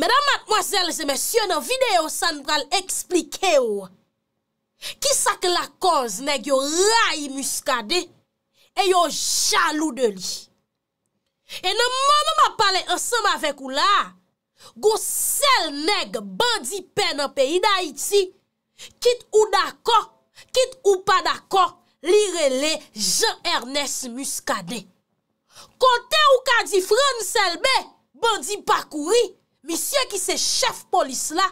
Mèdam matmoazèl se mèsyon an videyo san pral eksplike ou. Kisa ke la koz neg yo rayi muskade, e yo jalou de li. E nan mòm mòm ap pale ansèm avèk ou la, gò sel neg bandi pen an peyi da iti, kit ou dako, kit ou pa dako, li rele je Ernest muskade. Kote ou kadi fron selbe bandi pakouri, Misye ki se chef polis la,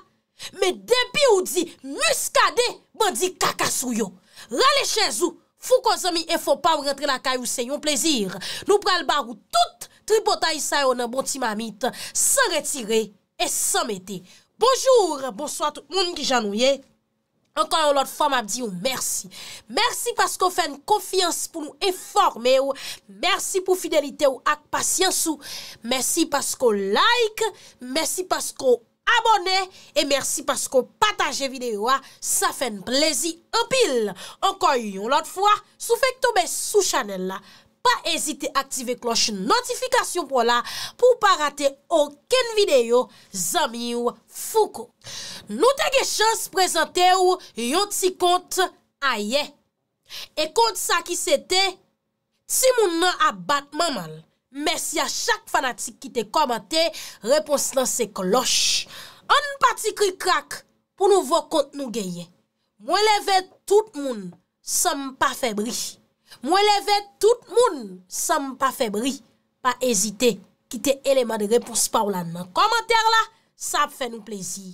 me depi ou di muskade, ban di kakasou yo. Rale chen zou, fou konzomi e fò pa ou rentre na kay ou se yon plezir. Nou pral bar ou tout tripotay sa yon bon ti mamit, se retire e se mette. Bonjour, bonsoit, moun ki janou ye. Ankon yon lot fwa m ap di yon oh, mersi. Mersi paskou fèn konfians pou nou eforme ou. Oh. Mersi pou fidelite oh, ou ak pasyans ou. Mersi paskou like. Mersi paskou abone. E mersi paskou pataje videyo a. Sa fèn plezi apil. Ankon yon lot fwa sou fek tobe sou chanel la. pa ezite aktive kloche notifikasyon pou la pou pa rate oken videyo zami ou fuko. Nou te ge chans prezante ou yon ti kont a ye. E kont sa ki se te, ti moun nan abat mamal. Mersi a chak fanatik ki te komante, repons lan se kloche. An pa ti kri krak pou nou vo kont nou geye. Mwen leve tout moun, sam pa febri. Mwen leve tout moun, sam pa febri, pa ezite, kite eleman de repous pa ou lan nan komenter la, sa ap fè nou plezi,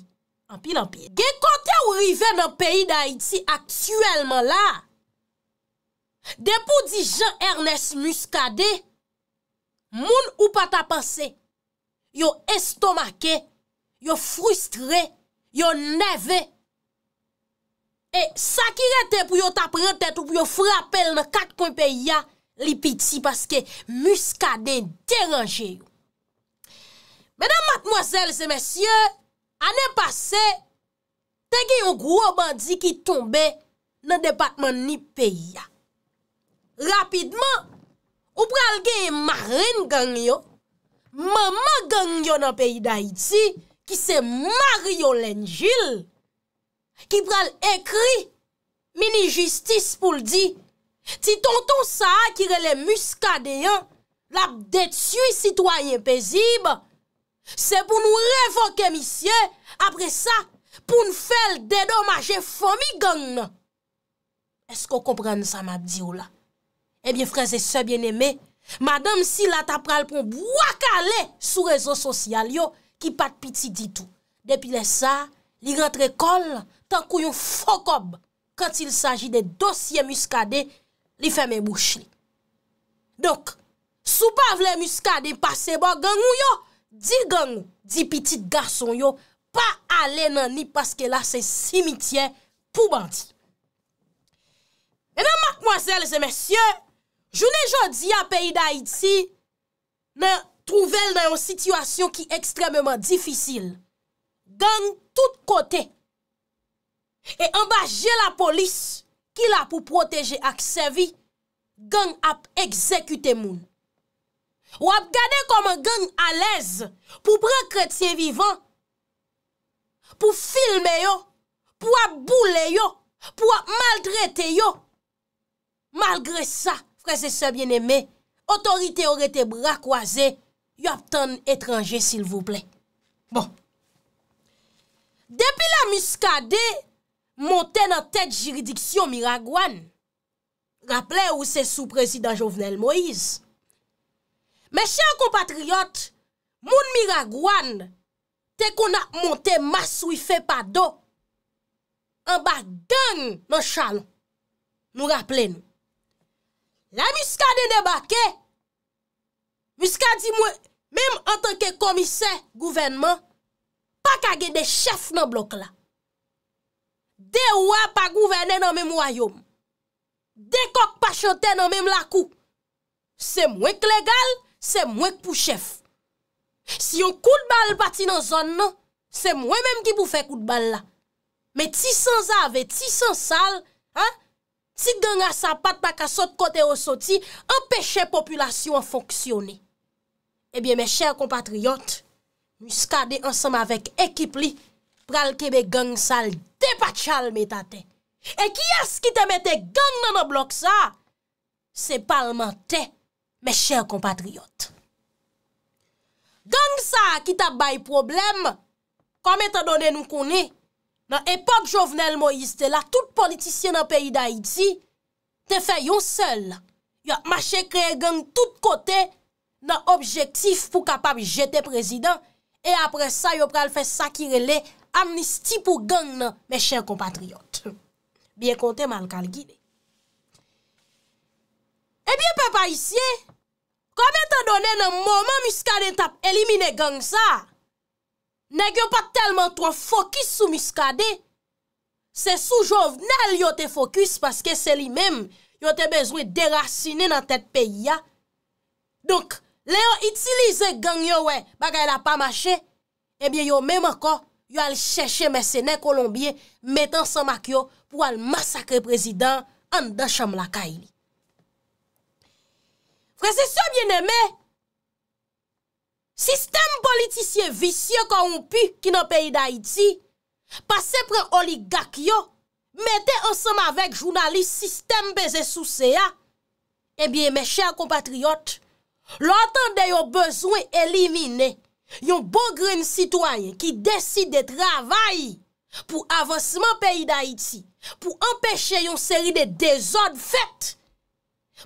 an pi nan pi. Gen kote ou rive nan peyi da Haiti aktuelman la, depou di Jean-Ernest Muscadet, moun ou pa ta pense, yo estomake, yo frustre, yo neve, E Sakirete pou yo tap rentet ou pou yo frapel nan kat kon peya li piti Paske muska de deranje yo Mèdam matmozèl se mèsyè Anè pase Tè gen yon gro bandi ki tombe nan departman ni peya Rapidman Ou pral gen yon marin gangyo Mèman gangyo nan peyi da iti Ki se Mario Lenjil Ki pral ekri, mini justis pou l di, ti tonton sa akire le muska deyan, lap detu yi sitwayen pezib, se pou nou revoke misye, apre sa, pou nou fel dedomaje fomi gang nan. Esko kompren sa map di ou la? Ebyen freze se bien eme, madame si la tap pral pou mwakale sou rezon sosyal yo, ki pat piti ditou. Depi le sa, li rentre kol la, tankou yon fokob kantil saji de dosye muskade li fèmè bouch li. Donk, sou pa vle muskade pasebo, gangou yo, di gangou, di pitit garson yo, pa ale nan ni paske la se simitien pou banti. E nan makmoazel se mesye, jounen jodi a peyi da iti, nan trouvel nan yon situasyon ki ekstrememan difisil, gang tout kotey, E ambaje la polis, ki la pou proteje ak sevi, gen ap ekzekute moun. Ou ap gade kom an gen alez, pou prekret se vivan, pou filme yo, pou ap boule yo, pou ap maldrete yo. Malgre sa, freze se bien eme, otorite ore te bra kwa ze, yo ap tan etranje sil vouple. Bon. Depi la muskade, montè nan tèt jiridiksyon mi ragouan, rappelè ou se sou prezident Jovenel Moïse. Mè chè an kompatriot, moun mi ragouan, te kon a montè mas ou i fè pa do, an ba gèng nan chal nou rappelè nou. La miska de debakè, miska di mwen, mèm an tanke komise, gouvenman, pa kage de chèf nan blok la. De oua pa gouverne nan men mwayom. De kok pa chante nan men mlakou. Se mwen k legal, se mwen k pou chef. Si yon koutbal pati nan zon nan, se mwen menm ki pou fe koutbal la. Me ti san zave, ti san sal, ti ganga sapat pa ka sot kote o soti, empeshe populasyon fonksyoni. Ebyen me chèr kompatriyot, mi skade ansam avek ekip li, pral kebe gen sal depachal metate. E kias ki te mette gen nan oblok sa, se palman te, me chèr kompatriot. Gen sa ki ta bay problem, kame te donen nou koni, nan epok jovenel Moïse te la, tout politisyen nan peyi d'Haïti, te fe yon sel. Yo mache kre gen tout kote, nan objektif pou kapab jete prezident, e apre sa yo pral fe sakirele, amnisti pou gang nan, mechèr kompatriyot. Biye kontè man kal gine. E eh biye pe pa isye, komè tan donè nan mouman miskade tap elimine gang sa, neg yo pa telman tro fokus sou miskade, se sou jovnel yo te fokus paske se li mem, yo te bezwe derasine nan tet pe ya. Donk, le yo itilize gang yo we, baga el apamache, e biye yo mem akon yo al chèche mè sènen kolombien mèt ansèm ak yo pou al massakre prezidant an dan chèm lakay li. Frèzè sèm yè nè mè, sistem politisye visye kon ou pi ki nan peyi d'Haïti, pase pre oligak yo, mètè ansèm avèk jounalist sistem bezè sou sè ya, e eh bie mè chèm kompatriot lò atan de yo bezwen elimine. Yon bon gren sitwayen ki deside de travay pou avansman peyi da Haiti pou empèche yon seri de dezod fèt.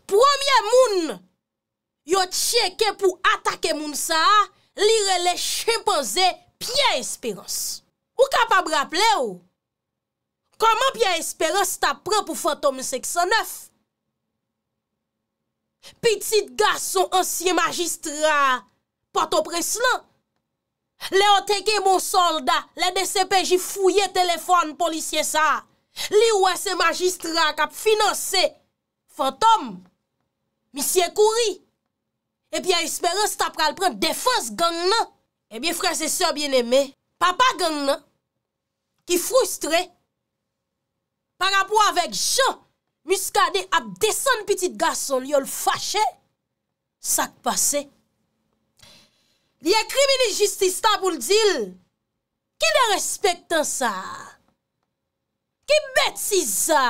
Premier moun yo tcheke pou atake moun sa lire le chimpanzè Pien Espérance. Ou kapab rap le ou? Koman Pien Espérance ta pran pou fantom seksanèf? Petit gason ansye magistra pato preslan. Le o teke moun solda, le de sepe jifouye telefon polisye sa. Li ouwe se magistra kap finanse. Fantom, misye kouri. Ebyen ispere stap pral pren defans gand nan. Ebyen franse so bieneme, papa gand nan. Ki frustre, parapou avek jan, miskade ap desen pitit gason li yo l fache sak pase. Liye krimi li justis ta pou l'dil. Ki le respek tan sa? Ki bet si za?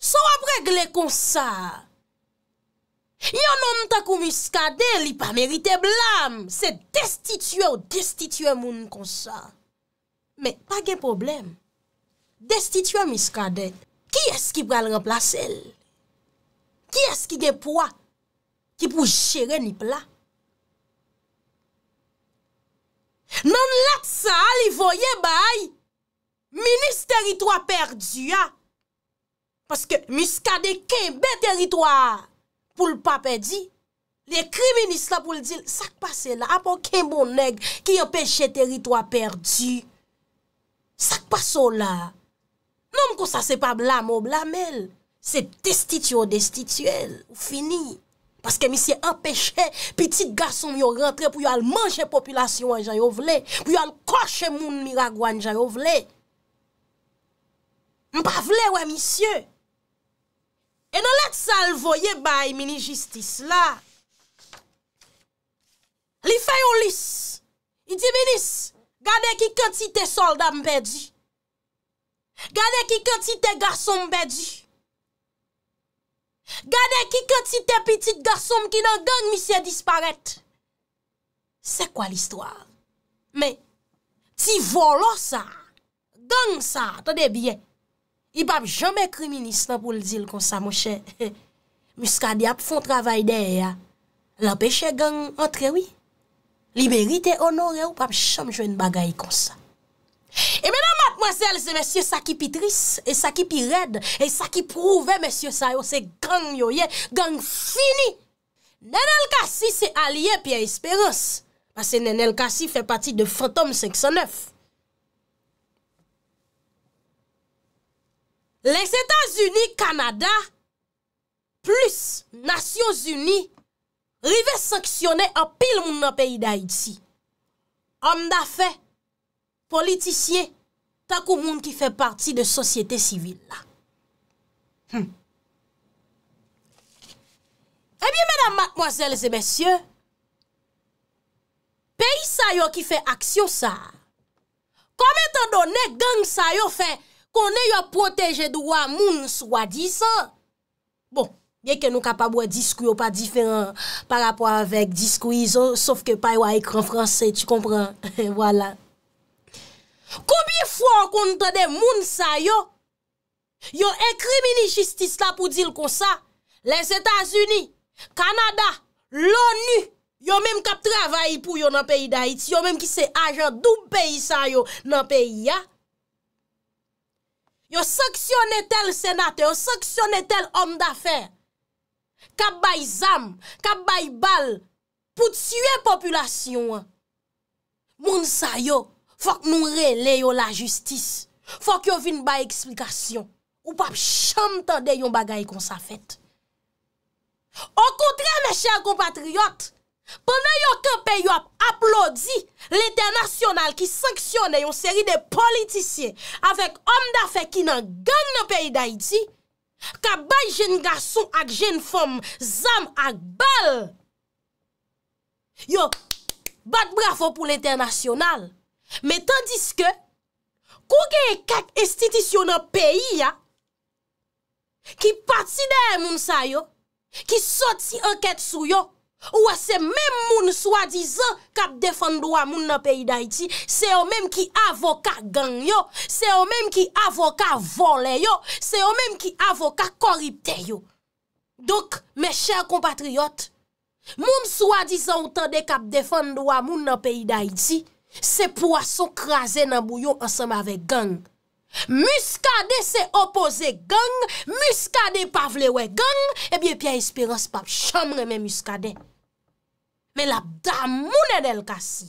So ap regle kon sa? Yon an takou miskade, li pa merite blam. Se destitue ou destitue moun kon sa. Me, pa gen problem. Destitue miskade, ki eski pral remplase l? Ki eski gen poua? Ki pou jere ni pla? Nan latsa li voye bay, minis teritwa perdu ya. Paske miskade kenbe teritwa pou l papè di, li ekri minis la pou l di, sak pase la, apon kenbo neg, ki yon peche teritwa perdu. Sak pase la. Nan mko sa se pa blam ou blamel, se destitio destituel ou fini. Aske mi se empèche, piti gason mi yo rentre pou yo almanche populasyon anjan yo vle, pou yo alkoshe moun miragwa anjan yo vle. Mpa vle we misye. E non let salvo ye bay mini jistis la. Li fè yo lis, i di mi lis, gade ki kanti te soldan mbedi, gade ki kanti te gason mbedi, Gade ki ket si te pitit garsoum ki nan gang misye disparet. Se kwa l'histoire? Me, ti volo sa, gang sa, ton de bie. I pap jome kriminis nan pou l'dil kon sa, mouche. Mouska di ap fon travay de ya. La peche gang entrewi. Liberite onore ou pap jome jwen bagay kon sa. E menan matmozèl se mèsyè sa ki pi tris E sa ki pi red E sa ki prouve mèsyè sa yo oh, se gang yo ye Gang fini Nenèl kasi se alye pi espéros Pase nenèl kasi fè pati de fantom 509 Les Etats-Unis, Kanada Plus Nations-Unis Rivè saksyonè apil moun nan peyi d'Haïti Onda fè politisye, tak ou moun ki fe parti de sosyete sivil la. Hmm. E eh biye, medan matmoazelze besye, peyi sa yo ki fe aksyon sa, kome tan do ne geng sa yo fe, konen yo proteje douwa moun swadi sa. Bon, ye ke nou kapab wè diskwyo pa diferan pa rapwa avèk diskwyo, saf ke pay wè ekran franse, tu kompran, wala. Koubi fwa kontade moun sa yo? Yo ekrimini jistis la pou dil kon sa? Les Etats-Unis, Kanada, l'ONU, yo menm kap travay pou yo nan peyi da iti, yo menm ki se ajan doun peyi sa yo nan peyi ya? Yo saksyonne tel senate, yo saksyonne tel om da fe, kap bay zam, kap bay bal, pou tsywe populasyon. Moun sa yo? Fok nou re le yo la justis, fok yo vin ba eksplikasyon, ou pap chanm tande yon bagay kon sa fèt. O kontre, me chèl kompatriot, pou nou yo kepe yo aplodi l'internasyonal ki sanksyone yon seri de politisyen avèk om da fè ki nan gang nan peyi da iti, ka bay jen gason ak jen fòm, zam ak bal. Yo, bat bravo pou l'internasyonal. Me tandis ke, kou genye kat estitisyon nan peyi ya, ki pati deye moun sa yo, ki soti anket sou yo, ou ase men moun swadi zan kap defandwa moun nan peyi da iti, se yo men ki avoka gang yo, se yo men ki avoka vole yo, se yo men ki avoka koripte yo. Dok, me chèr kompatriyot, moun swadi zan ou tande kap defandwa moun nan peyi da iti, Se poason krasen nan bouyon ansanm avè gang. Muskade se opose gang. Muskade pa vle wè gang. Ebyè piya espirans pap chanm remè muskade. Mè la dam mounen el kasi.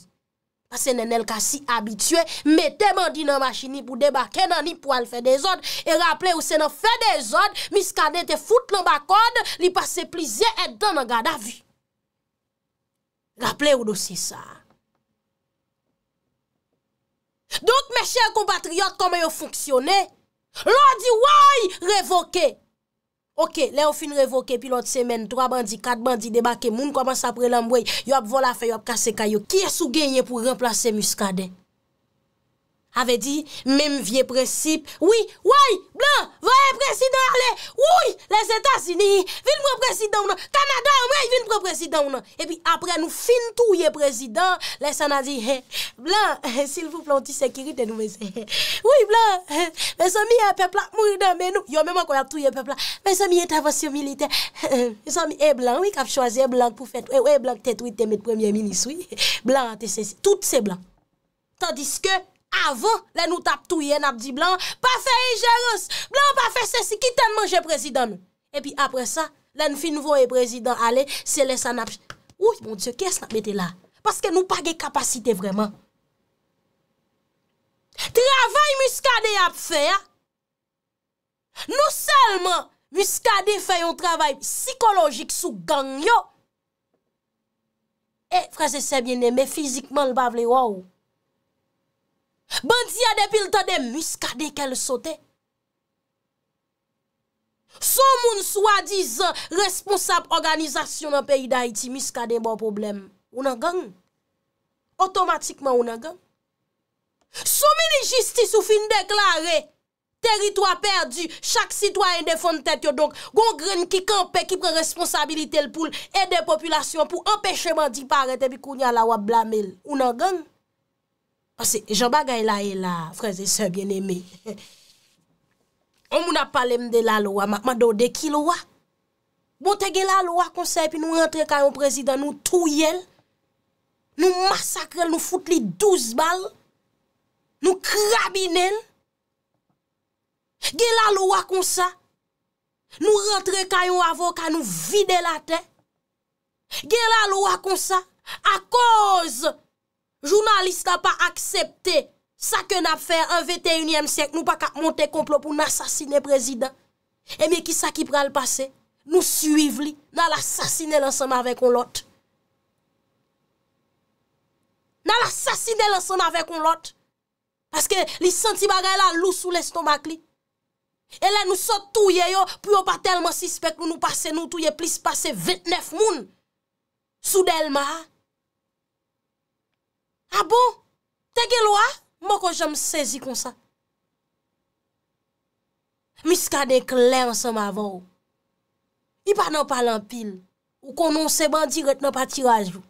Ase nen el kasi abitue. Mè teman di nan machini pou debake nan ni pou al fè dezod. E rapple ou se nan fè dezod. Muskade te foute nan bakod. Li pase plizye et dan nan gada vi. Rapple ou do si sa. Donk mè chèl kompatriot koman yo fonksyonè? Lò di wòy revoke! Ok, lè yo fin revoke pi lot semen, 3 bandi, 4 bandi debake, moun koman sa prelambwe, yop vola fe, yop kase kayo, ki esou genye pou remplase muskade? Ave di, mèm vie presip, oui, wèy, blan, wèy, presidant, wèy, wèy, lè se tasini, vil mè presidant, kamadan, wèy, vil mè presidant, epi apre nou fin tou ye presidant, lè san a di, hé, eh, blan, silvou planti sekirite nou mè se, wèy, blan, mè se mi e pepla, mou rida mè nou, yon mèman kwa yon tou ye pepla, mè se mi etervasyon milite, mè se mi e blan, wèy, kap chwazi e blan pou fèt, wèy, wèy, blan, tèt wèy, tèmèt premier minis, wè Avan, lè nou tap touye, nap di blan, pa feye jeros, blan pa fe se si, ki ten manje prezidan nou. E pi apre sa, lè nou fin vou e prezidan ale, se lè san ap... Ouy, mon dieu, kes la mette la? Paske nou pa ge kapasite vreman. Travay muskade ap fe ya. Nou selman muskade fe yon travay psikologik sou gang yo. E frase se biene, me fizikman l bavle wawou. Bandiya depil tade, muskade ke le sote. Sou moun souadize responsable organizasyon an peyi da iti, muskade mwen problem. Unan gang? Otomatikman unan gang? Sou mini justice ou fin deklare, teritoa perdu, chak sitwayen defon tet yo donk, gongren ki kampe, ki pre responsabilite lpoul, e de populasyon pou empèchèman di parete bi kounya la wap blamel. Unan gang? Jean-Bagay la, la, frèze, sè, bien-aimé. On mou na pale mdè la loua, makman do deki loua. Bonte gè la loua konsey, pi nou rentre kayon prezident, nou touyèl, nou massakrel, nou foute li douz bal, nou krabinèl. Gè la loua konsey, nou rentre kayon avoka, nou vide la te. Gè la loua konsey, a koz, Jounaliste la pa aksepte sa ke nap fèr an 21èm sèk nou pa kap monte komplo pou nan sasine prezident. E mi ki sa ki pral pase, nou suive li nan la sasine lansan avèk on lot. Nan la sasine lansan avèk on lot. Paske li santi bagay la lou sou lestomak li. E le nou sot touye yo pou yo pa telman sispek nou nou pase nou touye plis pase 29 moun. Soudel ma a. A ah bon, teke lwa, mo kon jom sezi kon sa. Miska dek lè ansam avon ou. I pa nan palan pil, ou konon se bandi ret nan pa tiraj ou.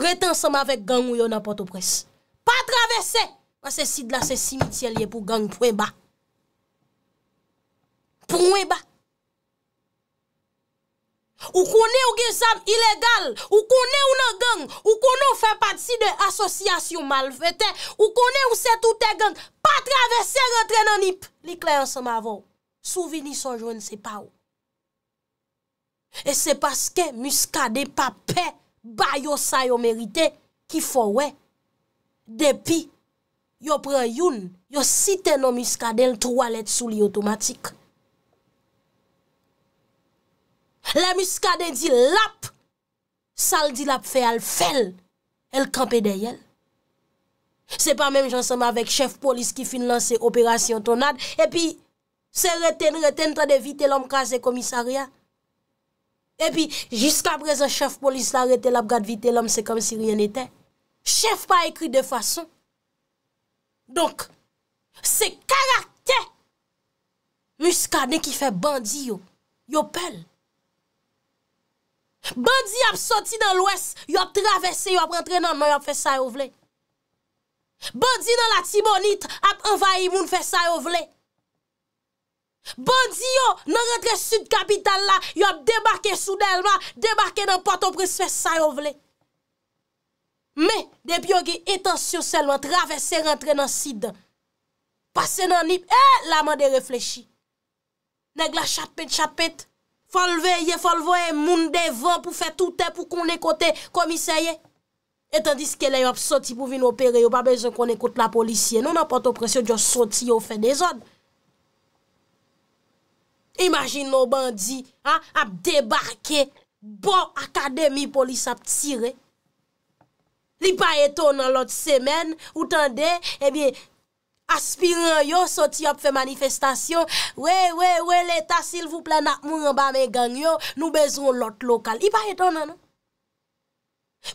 Ret ansam avèk gang ou yo nan poto pres. Pa travesè! A se sid la se simitye liye pou gang pou e ba. Pou e ba. Ou konè ou gen sam ilegal, ou konè ou nan gen, ou konè ou fè pati de asosyasyon mal fète, ou konè ou se toutè gen, pa travesse rentre nan ip. Li klen se ma vò, souvinis son jwè nse pa wò. E se paske muskade pa pe, ba yo sa yo merite ki fò wè. Depi, yo pren youn, yo site nan muskade l'troalèt sou li otomatik. La muskade di lap, sal di lap fe al fel, el kampe de yel. Se pa men jansama avek chef polis ki fin lanse operasyon tonad, epi se reten reten tra de vite lom kase komisaria. Epi jiska prese chef polis la reten lap gade vite lom, se kam si rien eten. Chef pa ekri de fason. Donk, se karakter muskade ki fe bandi yo, yo pel. Bandi ap soti dan lwes, yop travese, yop rentre nan man, yop fe sa yo vle. Bandi nan la timonit, ap envaye moun, fe sa yo vle. Bandi yo nan rentre sud kapital la, yop demarke soudelman, demarke nan patopris, fe sa yo vle. Me, debyo ge etansyo selman, travese rentre nan sidan. Pase nan nip, e, la man de reflechi. Neg la chatpet, chatpet. Fal veye, fal veye, moun devan pou fe toute pou kon ekote komiseye. Etan diske le yo ap soti pou vin opere yo, pa bezon kon ekote la polisye. Nou nan pote opresyon, diyo soti yo fe de zon. Imagin nou bandi, ha, ap debarke, bo akademi polis ap tire. Li pa eto nan lot semen, ou tan de, ebyen, Aspiran yo, soti ap fe manifestasyon, wè wè wè l'Etat silvou ple nak moun an ba me gang yo, nou bezron lot lokal. I pa eton an an. Non?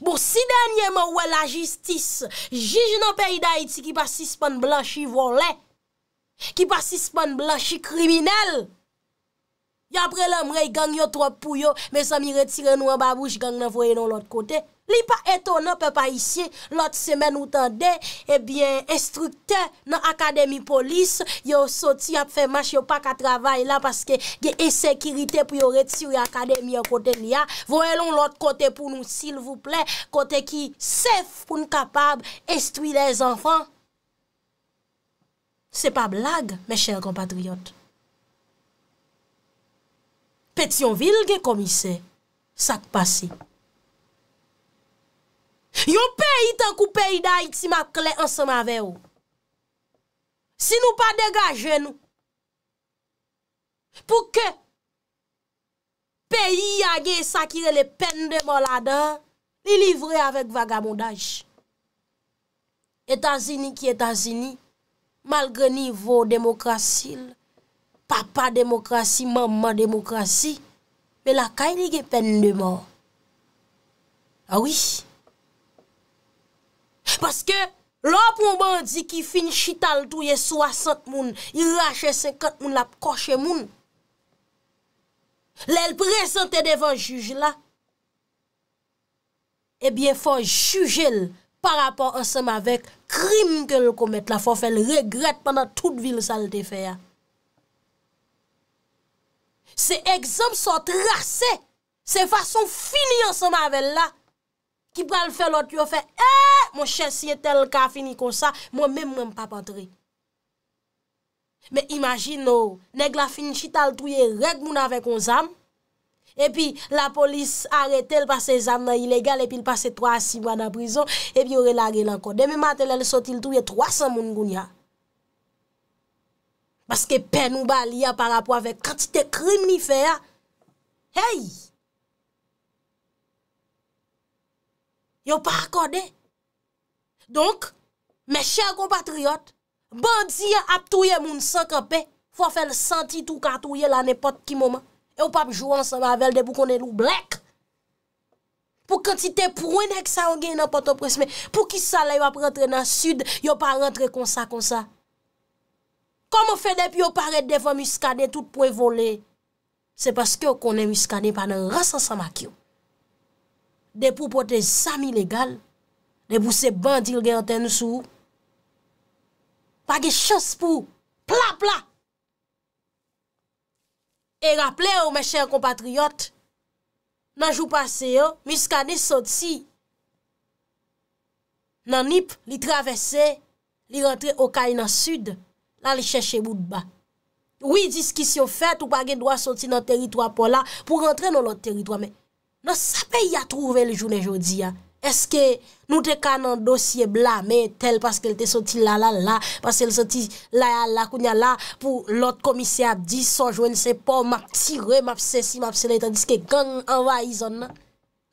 Bo si denye mwen wè la jistis, jiji nan pey da iti ki pa sispon blan chi volè, ki pa sispon blan chi kriminel. Y apre la mre y gang yo twap pou yo, me sa mi retire nou an ba bouj gang nan foye non lot kote. Li pa eto nan pe pa isye, lot semen ou tan de, ebyen, estrukte nan akademi polis, yo soti ap fe mach, yo pa ka travay la, paske ge esekirite pou yo reti ou akademi yo kote ni a, vo elon lot kote pou nou sil vouple, kote ki sef pou nou kapab estwi les anfan. Se pa blag, me chèl kompatriot. Petionville ge komise, sak pasi. Yon peyi tan kou peyi dayi ki si makle an seman veyo. Si nou pa degaje nou. Pou ke peyi yage sakire le pen de mo la dan li livre avek vagamondaj. Etazini ki etazini mal geni vo demokrasil papa demokrasi, maman demokrasi me la kay li ge pen de mo. A wish. Paske lò pou mwen di ki fin chital tou ye 60 moun, yi rache 50 moun la pou koshe moun. Lè l presente devan juj la, ebyen fò jujel par rapport ansem avek krim ke l komet la, fò fèl regret pwanda tout vil sa l te fè ya. Se ekzem son trase, se fason fini ansem avek la, ki pral fè lot, yo fè, eee, eh, moun chè siye tel ka finikonsa, moun mèm mèm papantri. Mè imagine nou, oh, neg la fin chital touye, reg moun avek on zam, epi la polis arete, el pase zam nan ilegal, epi el pase 3-6 mwan nan prizon, epi yo relage lanko. Demi matel el sotil touye, 300 moun goun ya. Baske pen ou bali ya, par apwa vek kratite krim ni fè ya. Hey! Hey! Yo pa akode. Donk, me chèr kompatriot, bandi ap touye moun sankanpe, fò fèl senti tou ka touye la nepot ki mouman. Yo e pap jou ansan bavel debou konen nou blek. Pou kantite pouen ek sa ou gen nan potopresme, pou ki salay wap rentre nan sud, yo pa rentre konsa konsa. Komo fè depi yo paret devon miskade tout pouen vole, se paske yo konen miskade panen rasan samak yo. de pou potez sami legal, de pou se bandil gen anten sou, pa gen chos pou, pla pla. E rapple ou me chen kompatriot, nan jou pase yo, miskane soti, nan nip li travese, li rentre okay nan sud, lan li cheshe bout ba. Ou yi dis ki si yo fet, ou pa gen dwa soti nan teritwa pou la, pou rentre nan lot teritwa, men. nan sape y a trouve li jounen joudi ya? Eske nou te ka nan dosye blame tel paske l te soti la la la, paske l soti la la la, pou lot komise ap di sonjwen se po, mak tirwe, map se si, map se le, tandis ke gang anwa y zon nan,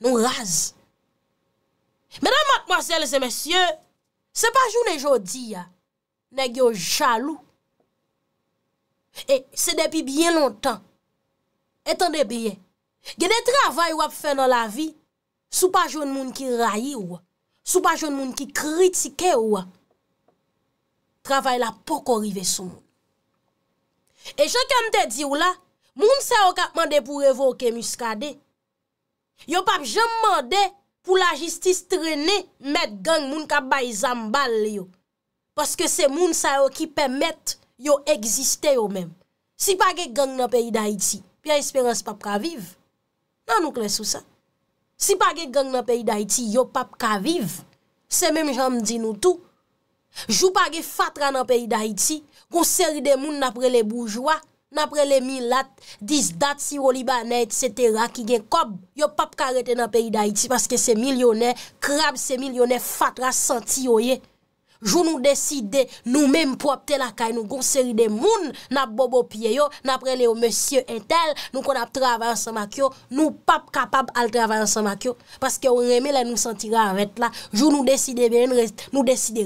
nou raz. Menan mat mwasele se mesye, se pa jounen joudi ya, negyo jalou. Se depi bien nontan, etan depi yen, Gede travay wap fè nan la vi, sou pa joun moun ki rayi wap, sou pa joun moun ki kritike wap, travay la poko rive sou. E jen kem te di wla, moun se yo kap mande pou revoke muskade, yo pap joun mande pou la jistis treni met gang moun kap bay zambal yo. Poske se moun se yo ki pemet yo egziste yo men. Si pa gen gang nan peyi da iti, pi a esperans pap kaviv. Nan nou klesou sa? Si pa ge geng nan peyi da iti, yo pap ka viv. Se menm jan mdi nou tou. Jou pa ge fatra nan peyi da iti, kon seri de moun napre le boujwa, napre le milat, disdat, si olibanet, et cetera, ki gen kob. Yo pap ka rete nan peyi da iti, paske se milyonè, krab se milyonè, fatra senti yo ye. Jou nou deside nou menm pou apte la kay nou goun seri de moun na bobo piye yo, na prele yo monsye entel, nou kon apte ravansan mak yo, nou pap kapap al travansan mak yo. Paske ou reme la nou sentira avet la. Jou nou deside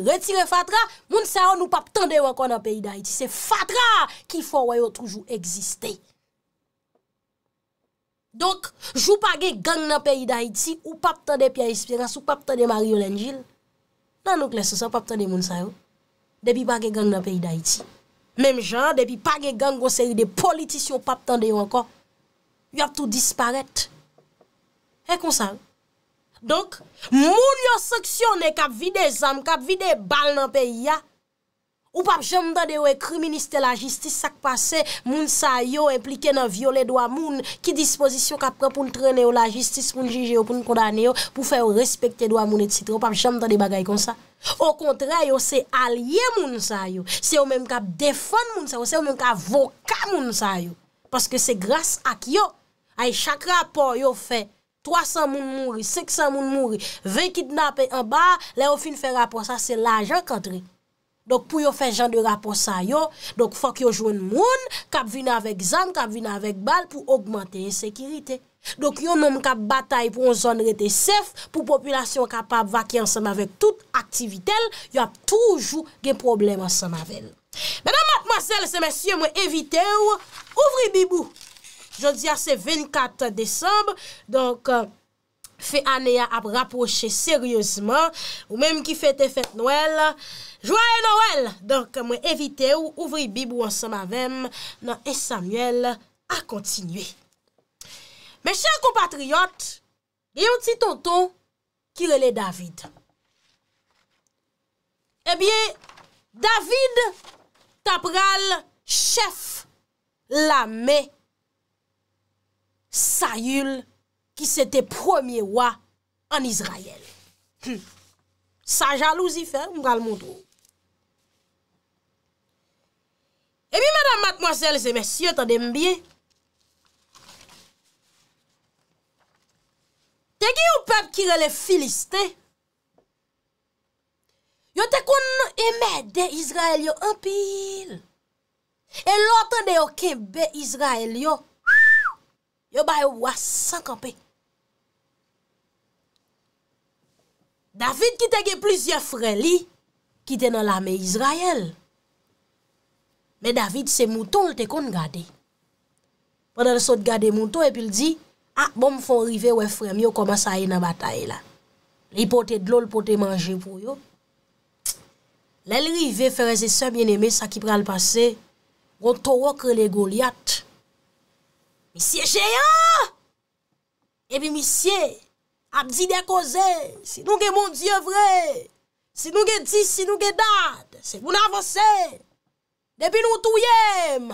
retire fatra, moun se an nou pap tende wakon an peyi da iti. Se fatra ki fwa woyo toujou egziste. Donk, jou pa gen gang nan peyi da iti, ou pap tende Pia Espiras, ou pap tende Mario Lengil. nan nouk lesosan pap tan de moun sa yo, depi pa ge gang nan peyi da iti. Mem jan, depi pa ge gang goseri de politisyon pap tan de yo ankon, yop tou disparete. E kon sa yo? Donk, moun yo seksyon ne kap vide zanm, kap vide bal nan peyi ya, Ou pap chanm ta de we kriminaliste la jistise sak pase moun sa yo implike nan viole do a moun ki dispozisyon kap pre pou n trene yo la jistise pou n jije yo pou n kondane yo pou fe yo respekte do a moun et sitre. Ou pap chanm ta de bagay kon sa. Ou kontre yo se alye moun sa yo. Se yo menm kap defon moun sa yo. Se yo menm kap voka moun sa yo. Paske se grase ak yo. Ay chak rapor yo fe 300 moun mouri, 500 moun mouri. Ve kidnap en ba la yo fin fe rapor sa se la jan katre. Donk pou yo fè jan de rapos sa yo, donk fòk yo jwen moun, kap vin avèk zan, kap vin avèk bal, pou augmentè yon sekirite. Donk yon mèm kap batay pou yon zon rete sef, pou populasyon kap ap vaki ansan avèk tout aktivitel, yon ap toujou gen problem ansan avèl. Mè nan matmazel se mèsyè mwen evite ou, ouvri bibou. Jodi a se 24 december, donk fè anè ya ap raposhe seryèseman, ou mèm ki fète fète noèl, Joye Noël! Donk mwen evite ou ouvri bib wansan mavem nan Es Samuel a kontinye. Mwen chèr kompatriyot, yon ti tonton ki rele David. Ebyen, eh David tapral chef la me, Sayul ki se te promye wa an Izrayel. Hmm. Sa jalouzi fè, mwen kal moun drou. se mè syot an dè mbiye. Te ki ou pep kire lè filiste, yo te kon emè dè Israel yo an pil, e lotan dè yo kebe Israel yo, yo baye wwa sankan pe. David ki te ge plisye freli, ki te nan lame Israel, Ah, bon, me David se mouton lte kon gade. Pendan l sot gade mouton epil di, ak bom fon rive we fremyo koma sa e na bataye la. Li pote dlol pote manje pou yo. Li l rive freze sa mien eme sa ki pral pase, gontorokre le golyat. Misye cheyan! Epi misye, apdi de koze, si nou ke mon die vre, si nou ke di, si nou ke dad, se moun avanse. Depi nou touye m,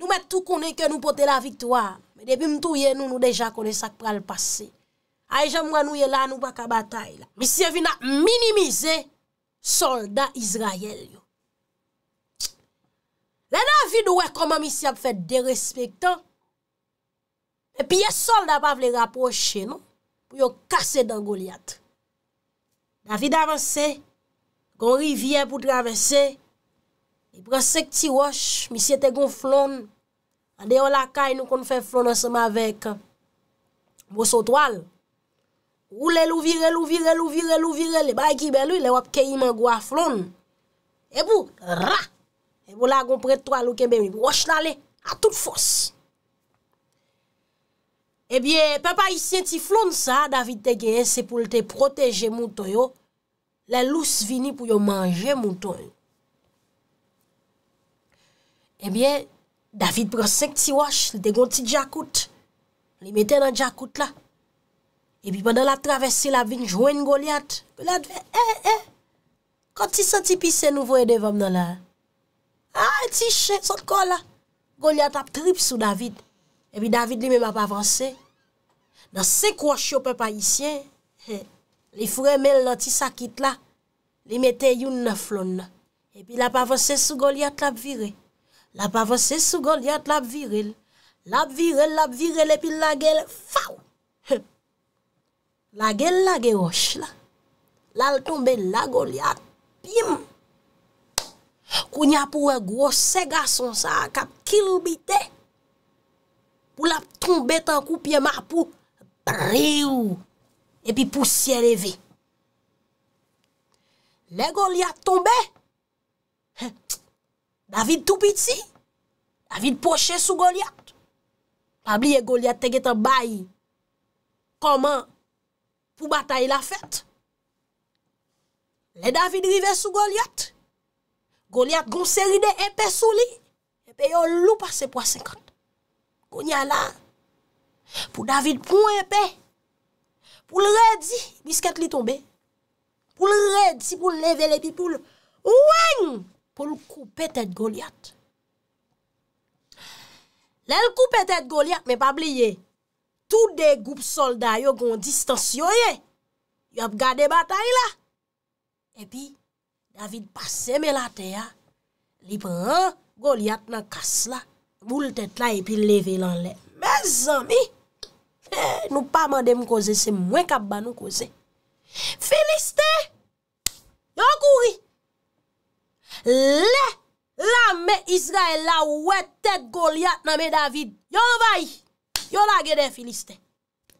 nou met tou konen ke nou pote la viktwa. Depi m touye nou, nou deja konen sak pra l'pase. Ay jemwa nou ye lan nou baka batay la. Misye vin a minimize solda Izraelyo. Le David ouwe koman misye ap fè de respectan. Depi ye solda pa vle rapproche nou, pou yo kase den Goliath. David avanse, goun rivye pou travesse. Prasek ti wosh, misye te gon flon. A deyo lakay nou kon fè flon asema vek. Bo so toal. Ou le louvire louvire louvire louvire. Le bay ki belou, le wap ke iman gwa flon. Ebo, ra! Ebo la gon pre toal ou ke bem. Wosh la le, a tout fos. Ebyen, pepa yi sienti flon sa. David te geye, se pou lte proteje mouto yo. Le lous vini pou yo manje mouto yo. Ebyen, eh David brosek ti wache, lide gon ti diakout. Li meten nan diakout la. Ebyen, banan eh, eh, la travesse la vinjwen Goliath. Goliath ven, e, e, e, kon ti santi pise nouvo e devom nan la. A, ti chen, sot kon la. Goliath ap trip sou David. Ebyen, David li men ap avanse. Nan se kouache yo pe pa isyen, li fure men la ti sakit la, li meten yon na flon la. Ebyen, la pa avanse sou Goliath la ap virey. La pa vese sou golyat lap virel. Lap virel, lap virele, epi la gel faw. La gel la geyosh la. Lal tombe, la golyat pim. Kou nya pou wè e gwo se gason sa akap kil bitè. Pou lap tombe tan kou piema pou brirou. Epi pou siye leve. Le golyat tombe. Tch. David toupiti, David poche sou Goliath, pabliye Goliath teget an bayi, koman pou bataye la fèt, le David rive sou Goliath, Goliath gonseride epè sou li, epè yo loupa se po a 50, goni ala, pou David pou epè, pou lredzi bisket li tombe, pou lredzi pou levele pi pou lwenj, pou l koupe tèt Goliath. Lè l koupe tèt Goliath, mè pa bliye, tou de goup solda yo goun distans yo ye, yo ap gade batay la. E pi, David basse mè la te ya, lipe an, Goliath nan kas la, mou l tèt la, e pi leve lan le. Mè zami, nou pa mande mou koze, se mwen ka ban mou koze. Feliste, Le, la me Israel la oue te golyat na me David. Yo vay, yo la gede Filiste.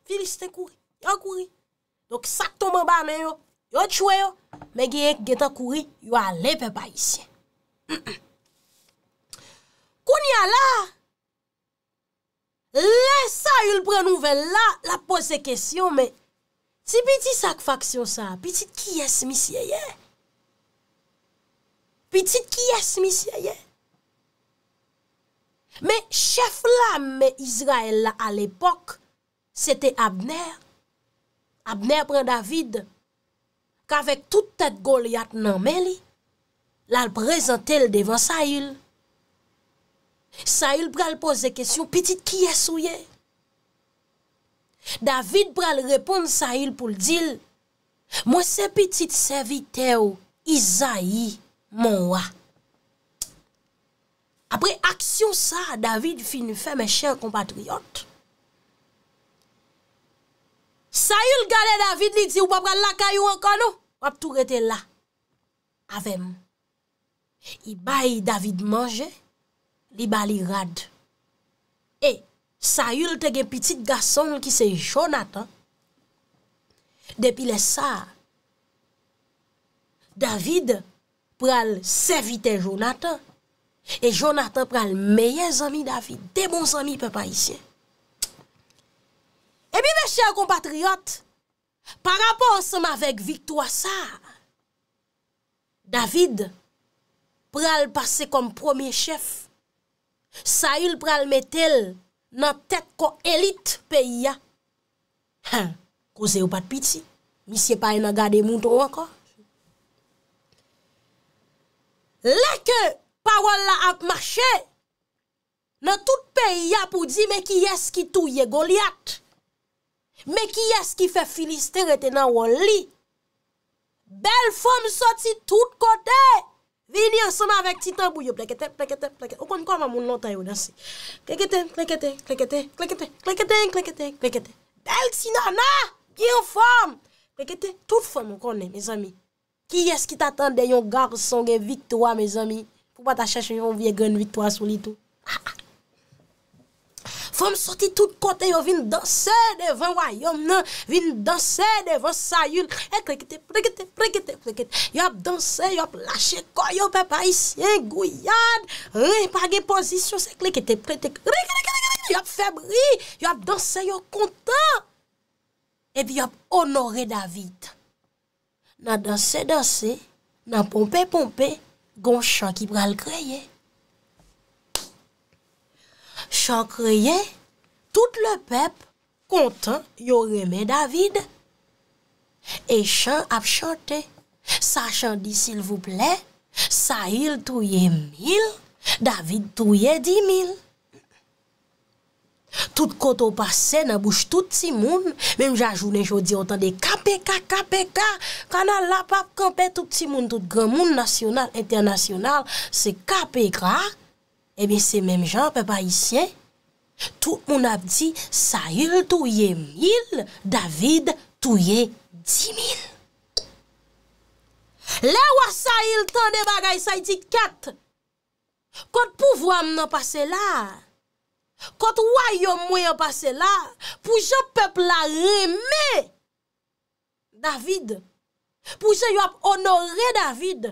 Filiste kouri, yo kouri. Dok sak to mba me yo, yo chwe yo, me genye geta kouri, yo ale pe pa isye. Koun ya la, le sa yul pre nouvel la, la pose kesyon, me ti biti sak faksyon sa, biti ki yes misye ye, Petit kyes misyeye. Me chef la me Izrael la al epok, sete Abner. Abner pre David, ka vek toutet gol yat nan meli, lal prezante l devan Sayil. Sayil prel pose kesyon, petit kyes ouye. David prel repon Sayil pou l dil, mwen se petit servite ou Izayi, Mon wwa. Apre aksyon sa, David fin fè mè chèr kompatriot. Sayoul gade David li ti ou papran lakay non? ou ankan ou, wap tou rete la. Avem. I bay David manje, li bali rad. E, Sayoul te gen pitit gason ki se jonat. Depi le sa, David, pral sevite Jonathan, e Jonathan pral meye zami David, de bon zami pe pa isye. E mi me chè kompatriot, par rapport seman vek victoua sa, David pral pase kom promye chef, Sayil pral metel nan tet ko elit pe ya. Ha, kouze ou pat piti, mi se paye nan gade moun ton wakor. Lèkè, parol la ap mache, nan tout peyi ya pou di meki yes ki tou ye goliat. Meki yes ki fe filistere te nan wol li. Bel fòm sot si tout kote. Vi ni yon son avèk titan bou yon plekete, plekete, plekete. Okon kon man moun notay ou nasi. Plekete, plekete, plekete, plekete, plekete, plekete, plekete. Bel si nan na, yon fòm. Plekete, tout fòm okon ne, mè zami. Ki eski tatande yon garson gen viktoa, me zami? Pou ba ta chache yon vie gen viktoa sou li tou? Fom soti tout kote yo, vin danser devan wanyom nan, vin danser devan sayul, ekle kete prekete, prekete, prekete, yop danser, yop lache koy, yop pepa isyen, guyad, repage pozisyon, ekle kete prekete, prekete, prekete, yop febri, yop danser yo konta, epi yop onore davit. Nan danse, danse, nan pompe, pompe, gon chan ki pral kreye. Chan kreye, tout le pep kontan yo reme David. E chan ap chante, sa chan di sil vouple, sa il touye mil, David touye di mil. Tout koto pase nabouche tout ti moun Mem jajounen jodi otande KPK, KPK Kana la pap kampen tout ti moun Tout gran moun nasyonal, internasyonal Se KPK Ebe eh se mem jan pe pa isyen Tout moun ap di Sayil touye mil David touye di mil Le wa Sayil Tande bagay say di kat Kote pouvo am nan pase la Kot woy yon mwen yon pase la, pou yon pepl la reme, David, pou yon yon onore David,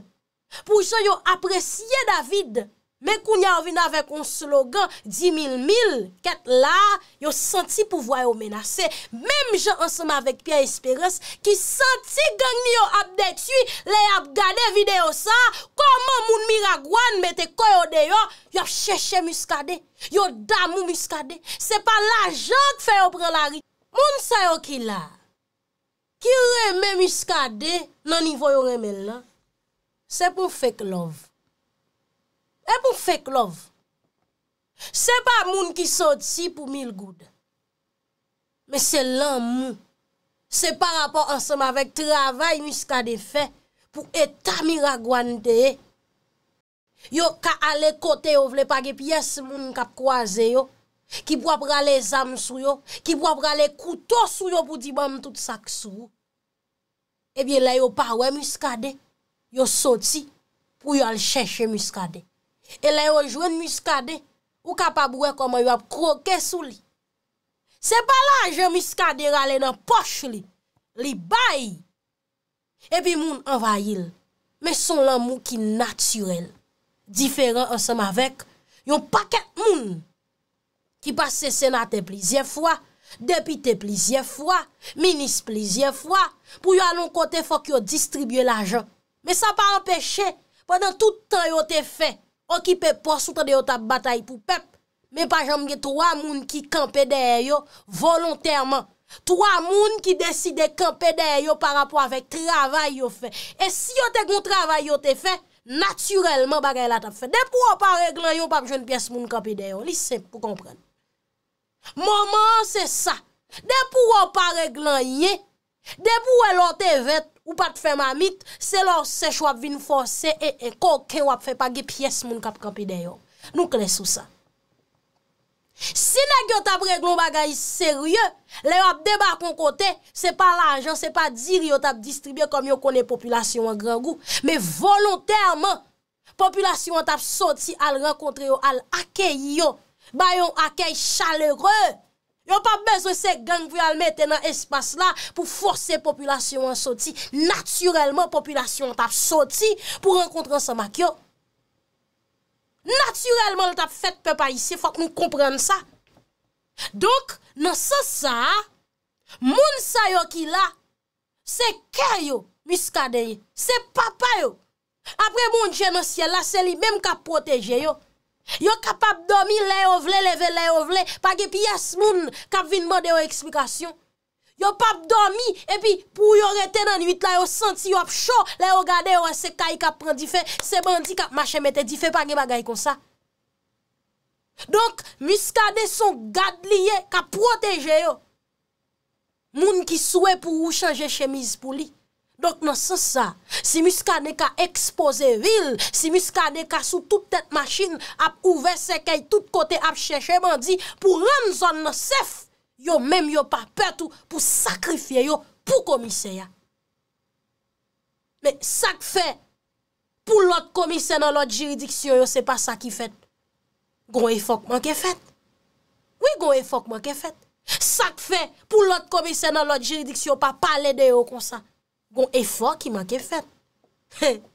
pou yon yon apresye David, Mè kou nya ou vin avèk on slogan, 10 000 000, ket la, yo senti pou voyo menase. Mèm je ansama avèk Pierre Esperance, ki senti geng ni yo ap detui, le ap gade videyo sa, koman moun miragouan mette koyo deyo, yo ap chèche muskade, yo damou muskade. Se pa la jòk fè yo pren la rit. Moun sa yo ki la, ki reme muskade, nan nivou yo reme la, se pou fèk love. E pou fake love, se pa moun ki sot si pou mil goud. Me se lan mou, se pa rapor ansem avek travay miska de fe pou etamira gwan de e. Yo ka ale kote yo vle pa ge piyes moun kap kwa ze yo, ki pou apra le zam sou yo, ki pou apra le koutou sou yo pou di mam tout sak sou. E biye la yo pa we miska de, yo sot si pou yo al chèche miska de. E la yo jwen miskade ou kapabouwe koman yo ap kroke sou li. Se balan jen miskade rale nan poch li. Li bayi. E pi moun anvayil. Me son lan mou ki naturel. Diferen ansam avek. Yon paket moun. Ki pa sese na te plizye fwa. Depi te plizye fwa. Minis plizye fwa. Pou yo anon kote fwa ki yo distribye la jen. Me sa pa anpeche. Pendan toutan yo te fey. Okipe posouta de yo tap batay pou pep, me pa jamge 3 moun ki kampe deye yo volontèrman. 3 moun ki deside kampe deye yo par apwa vek travay yo fe. E si yo te kon travay yo te fe, naturelman bagay la tap fe. De pou ou pa reglan yo pap joun piyes moun kampe deye yo. Li se pou kompren. Moman se sa. De pou ou pa reglan ye, de pou ou te vet, Ou pat fè mamit, se lò se ch wap vin fò se e e kò ke wap fè pa ge pyes moun kap kampi de yo. Nou kles ou sa. Si ne gyo tap regloun bagay serye, le wap debak kon kote, se pa la anjan, se pa dir yo tap distribye kom yo konen populasyon an gran gwo. Me volontèrman, populasyon an tap soti al renkontre yo, al akey yo, bayon akey chaleureu. Yo pa bezre se genk vwe alme ten an espase la pou force populasyon an soti. Naturelman populasyon an tap soti pou renkontran sa mak yo. Naturelman an tap fet pepa isi fwa ki nou komprende sa. Donk nan sa sa, moun sa yo ki la se kè yo miska deye. Se papa yo. Apre moun genosye la se li bem ka proteje yo. Yo kap ap domi, le yo vle, leve le yo vle, pake pi yas moun kap vinman de yo eksplikasyon. Yo ap ap domi, epi pou yo rete nan nwit la yo senti yo ap sho, le yo gade yo se kaye kap prendi fe, se bandi kap machemete di fe pake bagay kon sa. Donk, miskade son gad liye kap proteje yo, moun ki souwe pou ou chanje chemise pou li. Dok nan se sa, si miska de ka expose vil, si miska de ka sou tout et machine ap ouve se key tout kote ap chè chè mandi pou ran zon nan sef yo menm yo pa petou pou sakrifye yo pou komise ya. Men sak fe pou lot komise nan lot jiridiksyon yo se pa sa ki fet. Gon e fok man ke fet. Oui gon e fok man ke fet. Sak fe pou lot komise nan lot jiridiksyon yo pa pale de yo kon sa. Gon e fò ki manke fèt.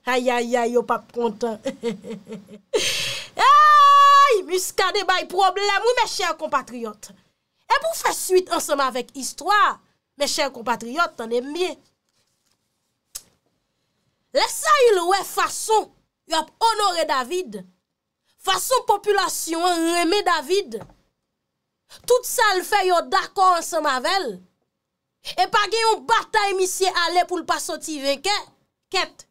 Ay, ay, ay, yo pa prontan. Ay, miska de bay problem ou, me chèr kompatriot. E pou fè suite ansèm avèk istwa, me chèr kompatriot, t'anèm mè. Lè sa yil wè fason, yo ap onore David. Fason populasyon an remè David. Tout sa l'fè yo d'akò ansèm avèl. E pa gen yon bata emisye ale pou l pa soti venke, ket,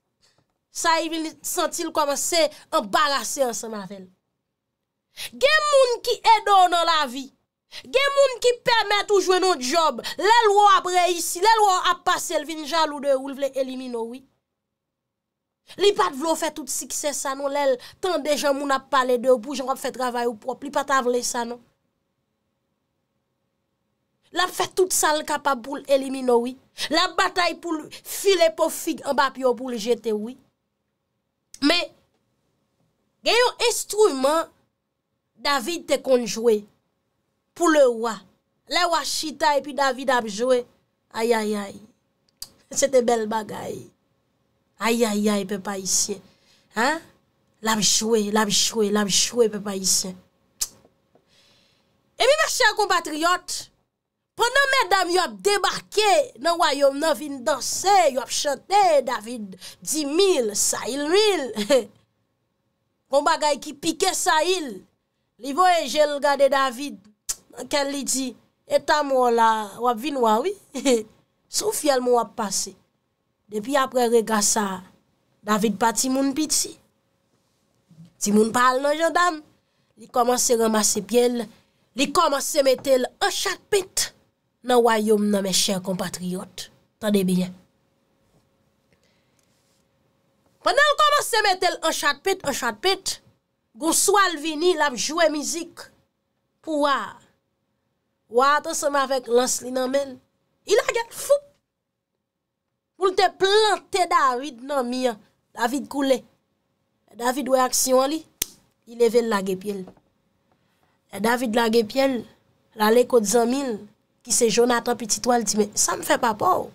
sa yi vin sentil koman se embarase an se mavel. Gen moun ki edon nan la vi, gen moun ki pemet ou jwen nou job, lèl wou ap reyisi, lèl wou ap pase, lèl vin jan lou de ou l vle elimino, oui. Lèl pat vlo fè tout sikse sa nan, lèl tan dejan moun ap pale de ou pou jan wap fè travay ou prop, lèl pat avle sa nan. L ap fè tout sal kapap pou l elimino wè. L ap batay pou l file pou fig anbap yo pou l jete wè. Mè, gen yon estruvman, David te konjwe pou l wwa. L wwa chita e pi David ap jwe. Ayayay, se te bel bagay. Ayayay, pe pa isye. L ap jwe, l ap jwe, l ap jwe pe pa isye. E mi mè chè a kompatriot, Pon nan men dam yop debarke, nan wayom nan vin danse, yop chante, David, di mil, sa il mil. Kon bagay ki pike sa il, li vo en jel gade David, anken li di, etan mou la, wap vin wawi, sou fiel mou wap pase. Depi apre rega sa, David pati moun piti. Ti moun pal nan jodan, li komanse remase biel, li komanse metel o chat piti. nan wayoum nan men chèr kompatriyot. Tande bènyèm. Panèl koman se mètèl an chatpèt, an chatpèt, goun sou al vini, l ap jwè mizik, pou wà. Wà, tan se mè avèk lans li nan men, il agè foup. Moun te plantè da rid nan miyan, David koulè. E David wè aksyon li, il evèl l agè pèl. E David l agè pèl, l alè kòd zan mil, Ki se Jonathan piti to al di me, sa m fè pa pa ou.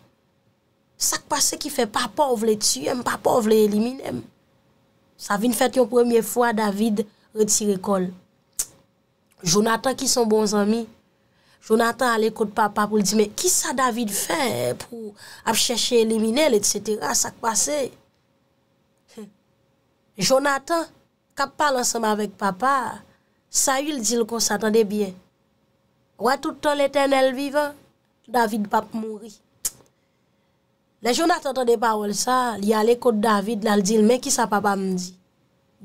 Sa kwa se ki fè pa pa ou vle tsyem, pa pa ou vle elimine m. Sa vin fèt yon premier fwa David retire kol. Jonathan ki son bon zami. Jonathan al ekote papa pou li di me, ki sa David fè pou ap chèche elimine l, etc. Sa kwa se. Jonathan, kap pale ansèm avèk papa, sa yil di l kon sa atande bien. Gwa toutan l'éternel vive, David pap mouri. Le joun atentan de pa wol sa, li alè kote David nal di lme ki sa papa mdi.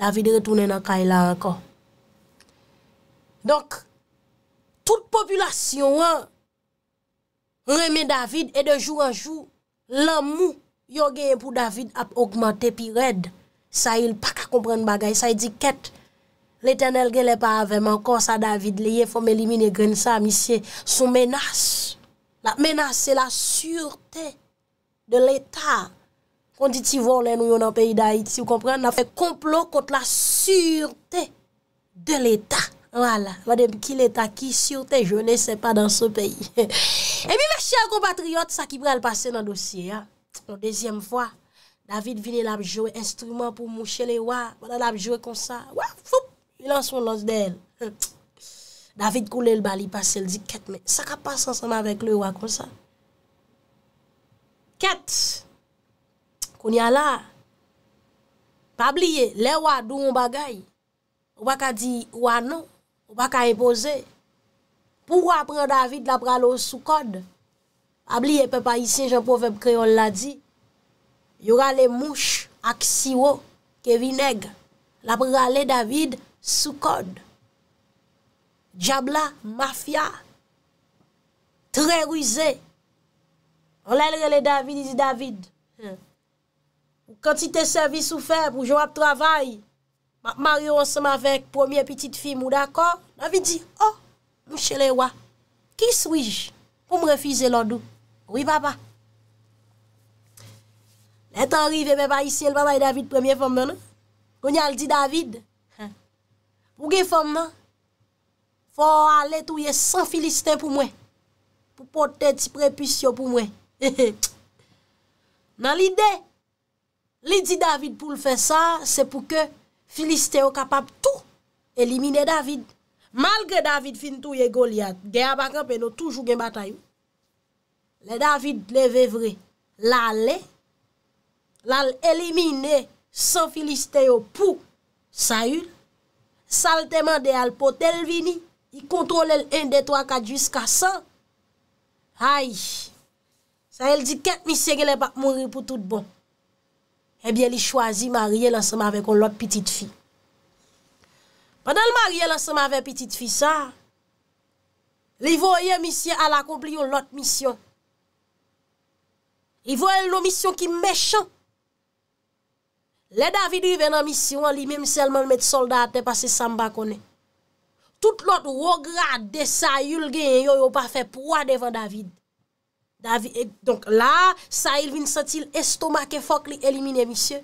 David retounen an kay la an kon. Donk, tout populasyon an remè David e de joun an joun, lan mou yon genye pou David ap augmente pi red. Sa il pak a kompren bagay, sa il di kette. Le tenel gen le pa ave man kons a David liye fom elimine gen sa misye sou menas. La menas se la surete de l'Etat. Kon diti vou lè nou yon an peyi d'Haïti, si ou komprende, nan fè komplo kont la surete de l'Etat. Wala, wade ki l'Etat, ki surete, je ne se pa dans se peyi. E mi mè chè a kompatriot sa ki brel passe nan dosye. Non dezyem fwa, David vine labjowe instrument pou mouchè le waa, wala labjowe konsa, waa foup. Filan son los de el. Hmm. David koule l bali pase. El di ket me. Sak apasansan avek le wakonsan. Ket. Kouniala. Pabliye. Le wadou m bagay. Ou baka di wano. Ou baka impose. Pou wapre David la pralo sou kod. Pabliye pepa isi. Je pou vep kreol la di. Yora le mouche ak siwo. Ke vineg. La prale David kou. Sou kode. Djabla, mafya. Tre rize. On lè lè lè David, i di David. Ou kantite servis ou fè, pou jou ap travay. Mpè Mario anseman vek, pwomye pitit fi mwou dako. David di, oh, mwen chè lè wwa. Ki swij pou m refize lòdou? Ou i waba? Lè tan rive, mè pa isye lwa mwen David pwomye fòm mwen. Goun yal di David. Ou gen fòmman, fò alè tou ye San Filiste pou mwen, pou potè ti prepisyon pou mwen. Nan li de, li di David pou l'fè sa, se pou ke Filiste yo kapap tou elimine David. Malge David fin tou ye Goliath, gen abakèpè nou toujou gen batayou, le David leve vre l'alè, l'al elimine San Filiste yo pou Saül, Sal teman de al potel vini, i kontrole l en de to akad jusqu'a san. Ay, sa el di ket misye ki le bak mounri pou tout bon. Ebyen eh li chwazi marye lansama avek ou lot pitit fi. Padal marye lansama avek pitit fi sa, li voye misye al akompli ou lot misyon. Li voye lomisyon ki mechan. Le David yi ven an misyon li menm selman met soldat te pase Samba konen. Tout lot wogra de Sayul gen yo yo pa fe pwa devan David. Eh, Donk la, Sayul vin satil estoma ke fok li elimine misyon.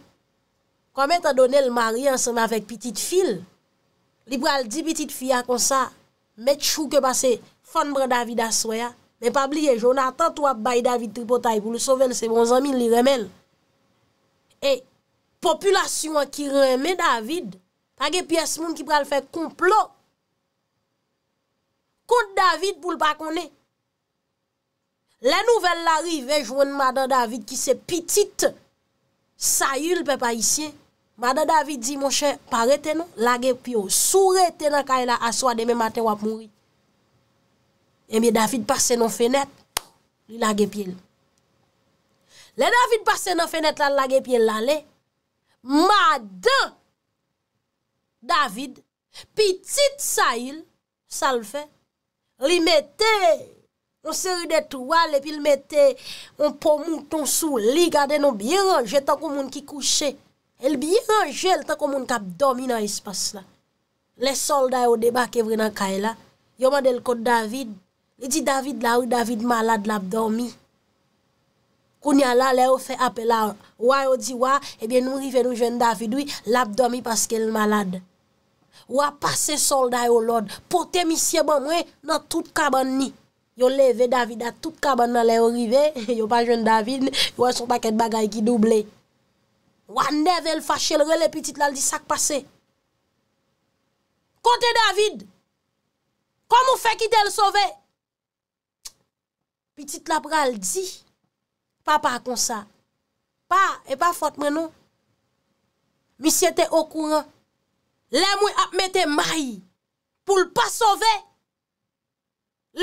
Koumen tan donen l mari ansenman vek pitit fil. Li bral di pitit fil ya konsa, met chou ke pase fanbran David aswaya. Men pa bliye, jona tan to ap bay David Tripotay pou le soven se bon zamin li remel. E... Populasyon ki reme David Page piyes moun ki pral fe komplo Kont David pou lpa konne Le nouvel lari vejwen mada David ki se pitit Sayul pe pa isye Mada David di monshe pareteno Lage pyo sureteno kaya la aswa deme maten wap mounri E mi David pase non fenet Li lage pye l Le David pase non fenet la lage pye l la le Mada, David, pitit sa yil, sa l fe, li mette yon seri de trouale, li mette yon pomouton sou li, gade yon biyanje takou moun ki kouche. El biyanje, el takou moun kap domi nan espas la. Le solda yon debake vre nan kaye la, yon man del kote David, li di David la ou David malade lap domi. Pounya la le ou fe ape la ou. Ou a ou di ou a, ebyen nou rive nou jen David oui, lap do mi paske l malade. Ou a pase solday ou lod, pote misye ban we, nan tout kaban ni. Yo leve David a tout kaban nan le ou rive, yo pa jen David, yo a son paket bagay ki double. Ou a nevel fache l rele, pitit lal di sak pase. Kote David, kom ou fe ki de l sove? Pitit lap gal di, Pa pa kon sa. Pa, e pa fote mè nou. Mi siye te okou an. Lè mwen apmète mari. Poul pa sove.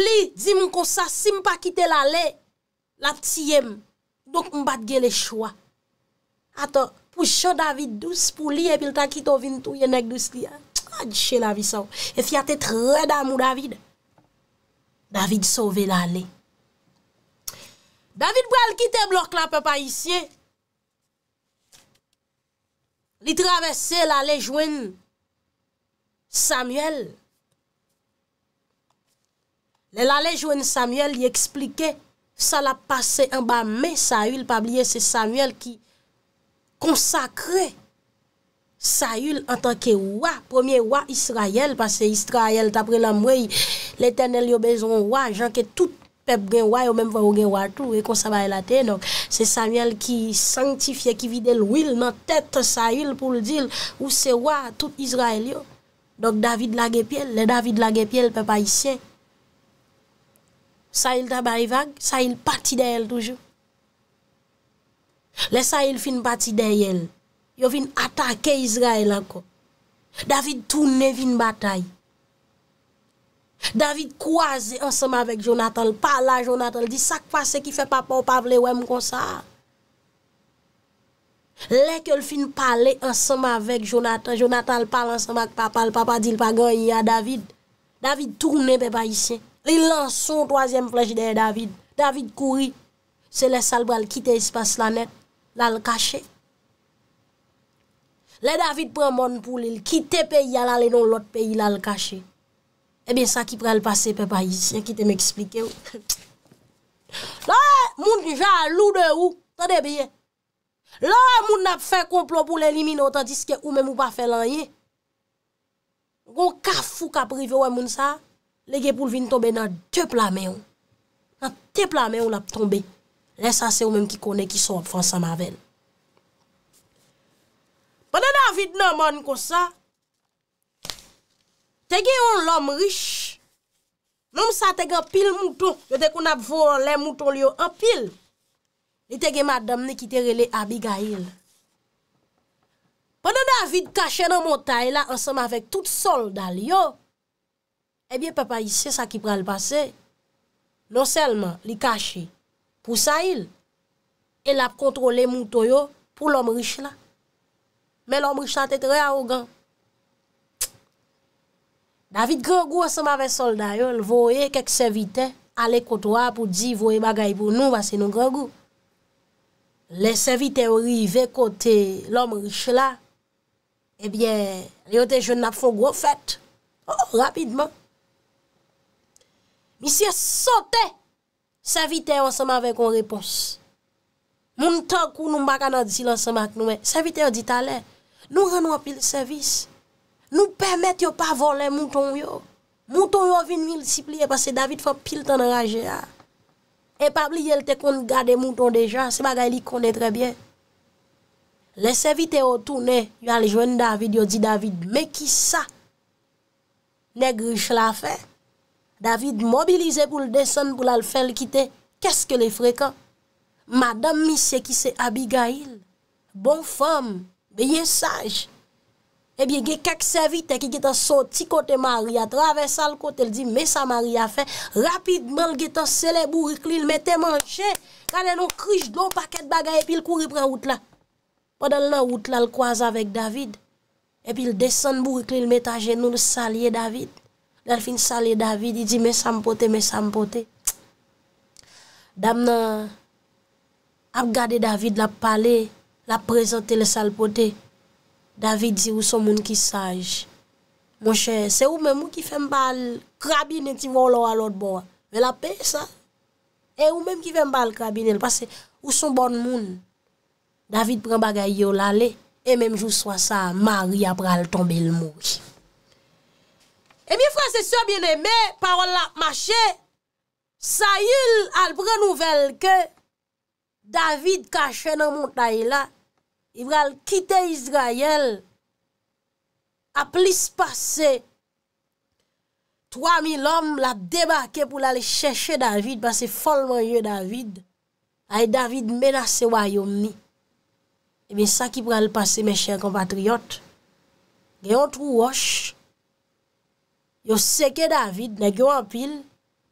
Li, di mwen kon sa, si mwen pa kite la lè. La tièm. Dok mbatge le chwa. Ato, pou chè David douz pou li, epil ta kite vin tou, yenek douz li. A di chè la visan. E fya te tre damou David. David sove la lè. David Brown ki te blok la pe pa isye. Li travesse la lejwen Samuel. Le la lejwen Samuel li eksplike sa la pase en ba me Saül. Pa bliye se Samuel ki konsakre Saül an tanke wwa. Premier wwa Israel. Pase Israel tapre la mwey. Le tenel yo bezon wwa. Janke tout. pep genwa yo menm vwa genwa tou, e kon sa baye la te, se Samuel ki sanktifiye, ki vide lwil nan tet sa yil pou ldil, ou se wa tout Israel yo. Donk David la gepyel, le David la gepyel pep ayisyen. Sa yil tabayi e vage, sa yil pati deyel toujou. Le sa yil fin pati deyel, yo vin atake Israel anko. David tou ne vin batayi. David kwaze ansema vek Jonathan, pala Jonathan, di sak pa se ki fe papa ou pavle wem kon sa. Lè ke l fin pale ansema vek Jonathan, Jonathan pala ansema ke papa, l papa dil pa gen yi a David. David tourne pe pa isye. Lè lan son tozyen flejideye David. David kouri, se lè salbe al kite espas lanet, lal kache. Lè David pren moun pou lè, kite pe yal alenon lot pe yi lal kache. Ebyen eh sa ki prel pase pe pa yisi, yen ki te me eksplike ou. La, moun di ve a lou de ou, tade biye. La, moun nap fe komplon pou l'elimine ou, tan diske ou mè mou pa fe lanyi. Gon ka fou ka prive ou moun sa, lege pou l'vin tombe nan te plame ou. Nan te plame ou lap tombe. Lè sa se ou mèm ki kone ki so ap fansa ma ven. Pande nan vide nan moun ko sa, Lè gen yon lòm rish, lòm sa te gen pil mouton, yo dekoun ap vò an lè mouton liyo, an pil, li te gen madam ne kitere le abiga il. Pwè nan David kache nan montay la, ansèm avèk tout sol dal yo, ebyè eh pepa yi, se sa ki pral pase, non selman li kache, pou sa il, el ap kontrole mouton yo, pou lòm rish la. Mè lòm rish sa te tre arrogant, David Gregou a sema ve soldayol, voye kek servite, ale koto apou di voye magay pou nou vase nou Gregou. Le servite ou rive kote lom riche la, ebyen, leote joun ap fon gro fèt. Oh, rapidman. Misye sote, servite a sema ve kon repons. Moun ton kou nou mbakan an disi lan sema ak nou me, servite a dit ale, nou rano apil servise. Nou pèmèt yo pa volè mouton yo. Mouton yo vin mil sipli, e pasè David fò pil tan raje a. E pabli yel te kon gade mouton deja, se bagay li kon de trebyen. Lesevi te otounè, yo aljwen David, yo di David, me ki sa? Negri ch la fè? David mobilize pou l'desan, pou lal fè l'kite, kè s ke lè frekan? Madame mi se ki se abiga il, bon fòm, beye saj, E biye ge kakse vit e ki ge ta soti kote Maria, travesa l kote, el di me sa Maria fe, rapid mal ge ta sele bou rikli, el me te manche, kane nou krij don paket bagay, epi l kuri pran outla. Padal nan outla l kwaza vek David, epi l desen bou rikli l meta genou l salye David, l el fin salye David, el di me sa mpote, me sa mpote. Dam nan ap gade David la pale, la prezante le salpote, David zi ou son moun ki saj. Mon chè, se ou mè moun ki fè mbale krabine ti mwolo alot bon. Mè la pe sa. E ou mè mou ki fè mbale krabine. Pase ou son bon moun. David pren bagay yo lale. E mè mjou so sa. Mar ya pral tombe lmou. E mè fransesyo bienemè. Parola mwache. Sayul al pren nouvel ke. David ka chè nan mwontay la. i vral kite Izrayel, a plis pase, 3000 om la debake pou la le eh chèche David, pase folman ye David, ay David menase wa yom ni, e bin sa ki vral pase men chèche compatriot, gen yon trou wosh, yo seke David, ne gen wampil,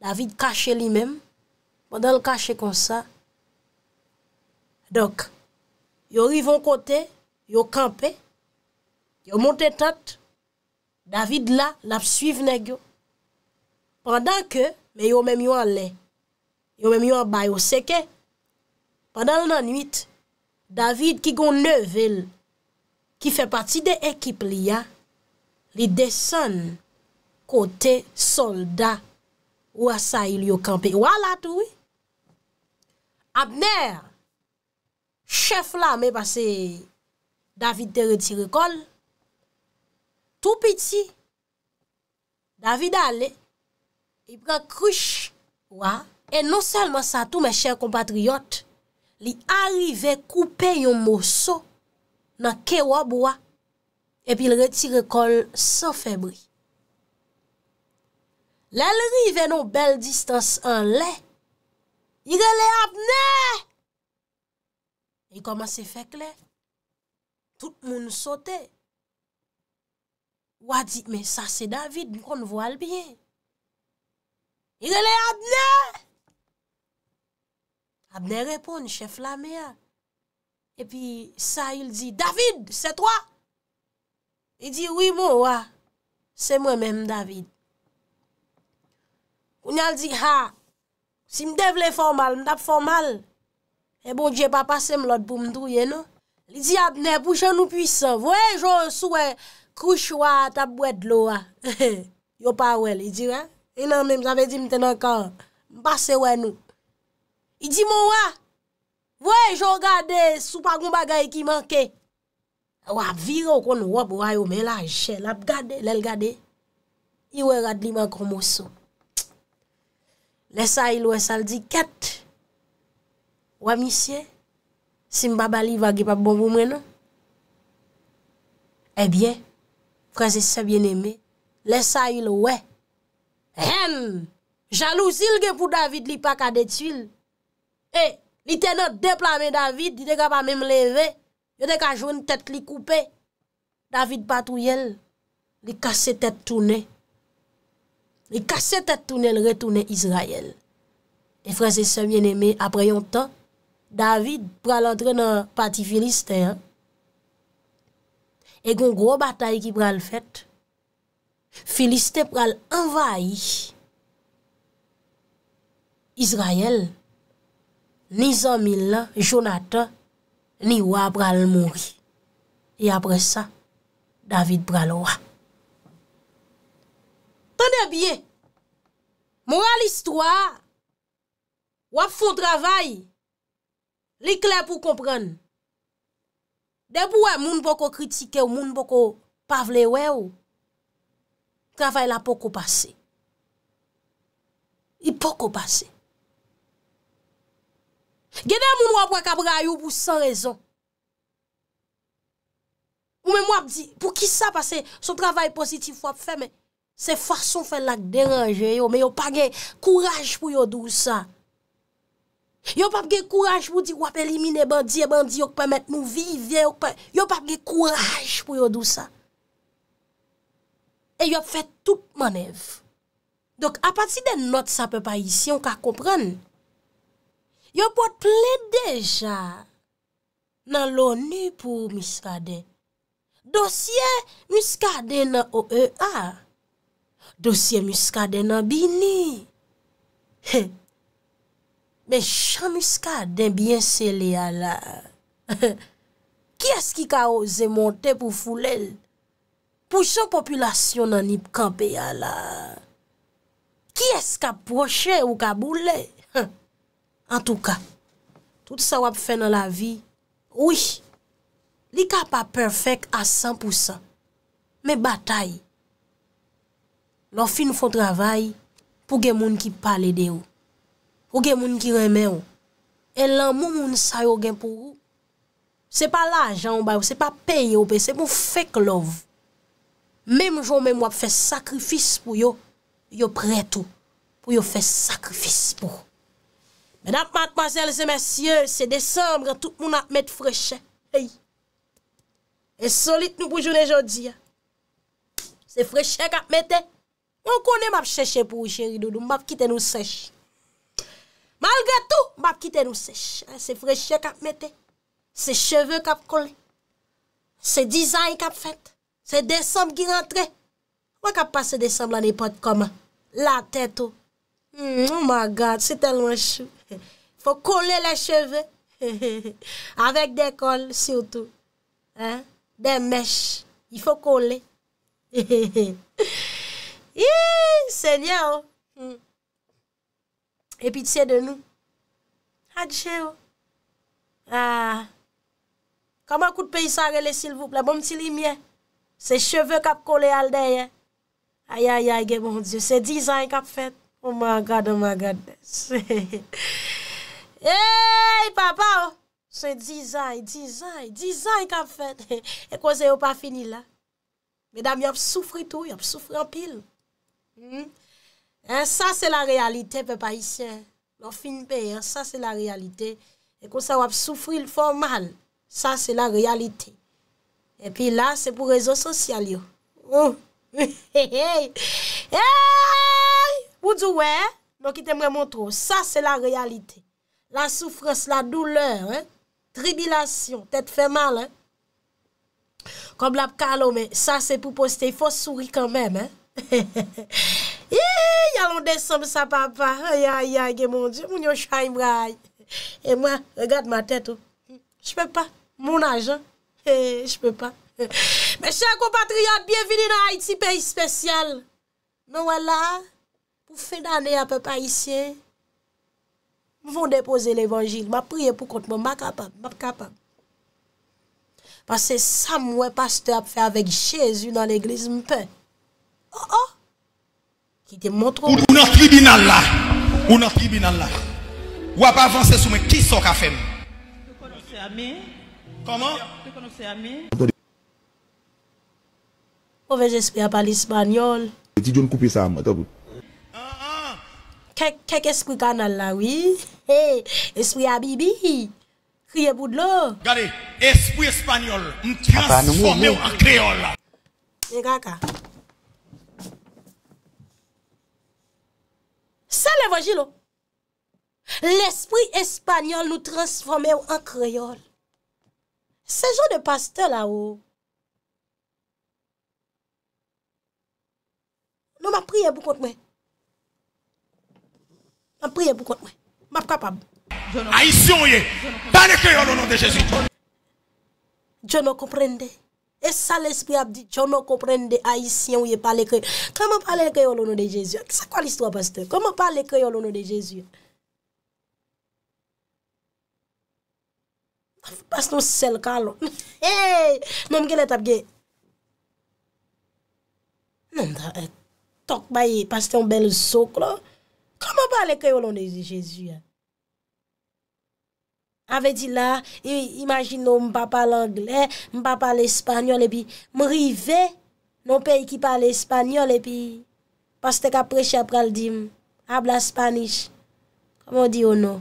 David kache li men, wanda l kache kon sa, adok, yo rivon kote, yo kampe, yo monte tat, David la, la psuiv negyo. Pendan ke, me yo mem yon le, yo mem yon bayo seke, pendant la nanuit, David ki gon nevel, ki fe pati de ekip li ya, li desen kote solda ou asayil yo kampe. Wala tou, apner, Chef la me pase David te reti rekol Tou piti David ale I pren kruj E nou selman sa tou me chèr kompatriyot Li arrive koupe yon mousso Nan kè wap wap E pi l reti rekol sa febri Lè lè rive nou bel distans an lè I re lè apnè I koman se fekle. Tout moun sote. Ou a di, me sa se David, moun kon vo al biye. I rele Abne! Abne repon, chef la mea. E pi sa il di, David, se to! I di, oui mou, ou a, se mou mèm David. Ou nyal di, ha, si m devle formal, m dap formal. E bon jè pa pase m lòd pou mdouye nou. Li di apne pou chè nou pwisan. Vwe jò sou wè kouch wè ta bwèd lò wè. Yo pa wè li di wè. E nan mè m zave di m tè nan kan. M pase wè nou. Li di m wè. Vwe jò gade sou pa goumba gaye ki manke. Wè virò kon wò pou wè yo mè la jè. Lap gade, lèl gade. I wè rad li man kon m wò sou. Le sa il wè sal di kette. Ou amisye, si mbaba li vage pa bombo mwenon. Ebyen, eh freze se bien eme, le sa yil we. Hen, jalousil gen pou David li pa ka detuil. E, eh, li teno deplame David, li dek a pa mem leve, yo dek a joun tet li koupe. David patou yel, li kase tet toune. Li kase tet toune, li retoune Israel. E freze se bien eme, apre yon ton, David pral antre nan pati Filiste. E kon gro batay ki pral fet. Filiste pral envayi. Israel, ni Zanmila, Jonathan, ni wap pral mounri. E apres sa, David pral wap. Tande biye, moun wap l'istwa, wap foun travayi. Li kler pou kompren. De pou wè, moun pou ko kritike ou moun pou ko pavle wè ou, travay la pou ko pase. I pou ko pase. Gede moun wap wak apra yo pou san rezon. Moun mè mwap di, pou ki sa pase, son travay positif wap fè, mè se fason fè lak deranje yo, mè yo page kouraj pou yo dou sa. Yop ap ge kouraj pou di wap elimine bandi e bandi Yop ap ge kouraj pou yo dou sa E yop fe tout manev Dok apati de not sape pa isi Yon ka kompren Yop ap ple deja Nan louni pou miskade Dosye miskade nan OEA Dosye miskade nan Bini Heh Mè chan miska den bien selè a la. Ki es ki ka ose monte pou foulel? Pou son populasyon nan ip kampe a la. Ki es ka proche ou ka boule? En touka, tout sa wap fè nan la vi. Ouish, li ka pa perfèk a 100%. Mè batay. Lò fi nou fò travay pou gen moun ki pale de ou. Ou gen moun ki reme ou. Elan moun moun sa yo gen pou ou. Se pa la jamba ou, se pa pen yo pe, se pou fek lov. Mem jou mem wap fe sakrifis pou yo, yo preto. Pou yo fe sakrifis pou. Men ap mat masel se mesye, se desembre, tout moun ap met freche. E solit nou pou joun e jodi. Se freche kap mette. Moun konen map cheche pou ou, cheri dodo, map kite nou seche. Malgré tout, bap kite nou se cheveux kap mette, se cheveux kap kole, se dizayn kap fente, se desembe ki rentre. Mwen kap pase desembe la nipote koman, la tete ou. Oh my God, se telman chou. Fok kole la cheveux. Avèk de kol, sio tou. De mesh, y fok kole. Yy, se nye ou. E pitiye de nou. Adjè yo. Ah. Kama kout pe yisare le silvouple. Bon piti li miè. Se cheve kak kole al deyè. Ayayay, gen bon diyo. Se dizan kak fèt. Oman oh gade, oman oh gade. Eyyy, papa yo. Oh. Se dizan, dizan, dizan kak fèt. E kouze yo pa fini la. Medam, yop soufri tou. Yop soufri anpil. Sa se la realite pe pa isye. Non fin pe. Sa se la realite. E kon sa wap soufri l formal. Sa se la realite. E pi la se pou rezo sosyal yo. Ou. He he he. He he he. Ou djou we. Non ki temre mwotro. Sa se la realite. La soufres, la douleur. Tribilasyon. Tet fe mal. Kon blab kalome. Sa se pou poste. Fos souri kanmem. He he he. Hi, hi, hi, yalonde Sam sa papa. Ay, ay, ay, yage mon die. Moun yo chay mray. E mwen, regat ma tèt. Oh. Jpe pa, moun ajan. Eh, Jpe pa. Mèche kompatri ap, bienveni na Haiti, peyi spesyal. Mè wè la, pou fè danè apè pa ici. Mwen depose levangil. Mè priye pou kont mwen. Mè kapab, mè kapab. Pase Sam wè pastor ap fè avèk Jésus nan l'eglise, mè pen. Oh, oh, il te montre. Ou dans tribunal là. Ou dans tribunal là. Ou pas avancer sur Qui sort qu'à Comment on esprit à parler espagnol. couper ça, ah, ah. là, oui. Hey, là est l'eau regardez esprit espagnol ah, bah, en créole en eh, créole ça l'évangile. Oh. L'esprit espagnol nous transforme en créole. Ces gens de pasteur là-haut, oh. non m'a prié pour contre moi. M'a prié pour contre moi. M'a capable. Haïtien, pas de créole au nom de Jésus. Je ne comprends pas. E sa l'espri abdi, chon nou kompren de aisyen ou ye pale kwe. Kama pale kwe yo lounou de Jezu? Sa kwa l'istwa, pasteur? Kama pale kwe yo lounou de Jezu? Pasteur sel kalon. Hey! Nom genet ap genet. Nom ta. Eh, tok baye, pasteur bel soklo. Kama pale kwe yo lounou de Jezu? Ave di la, imagine nou m pa pa l'anglè, m pa pa l'espanyol, epi m rive, nou pey ki pa l'espanyol, epi pastè ka preche apra l'dim, hable l'espanyl, komon di ono,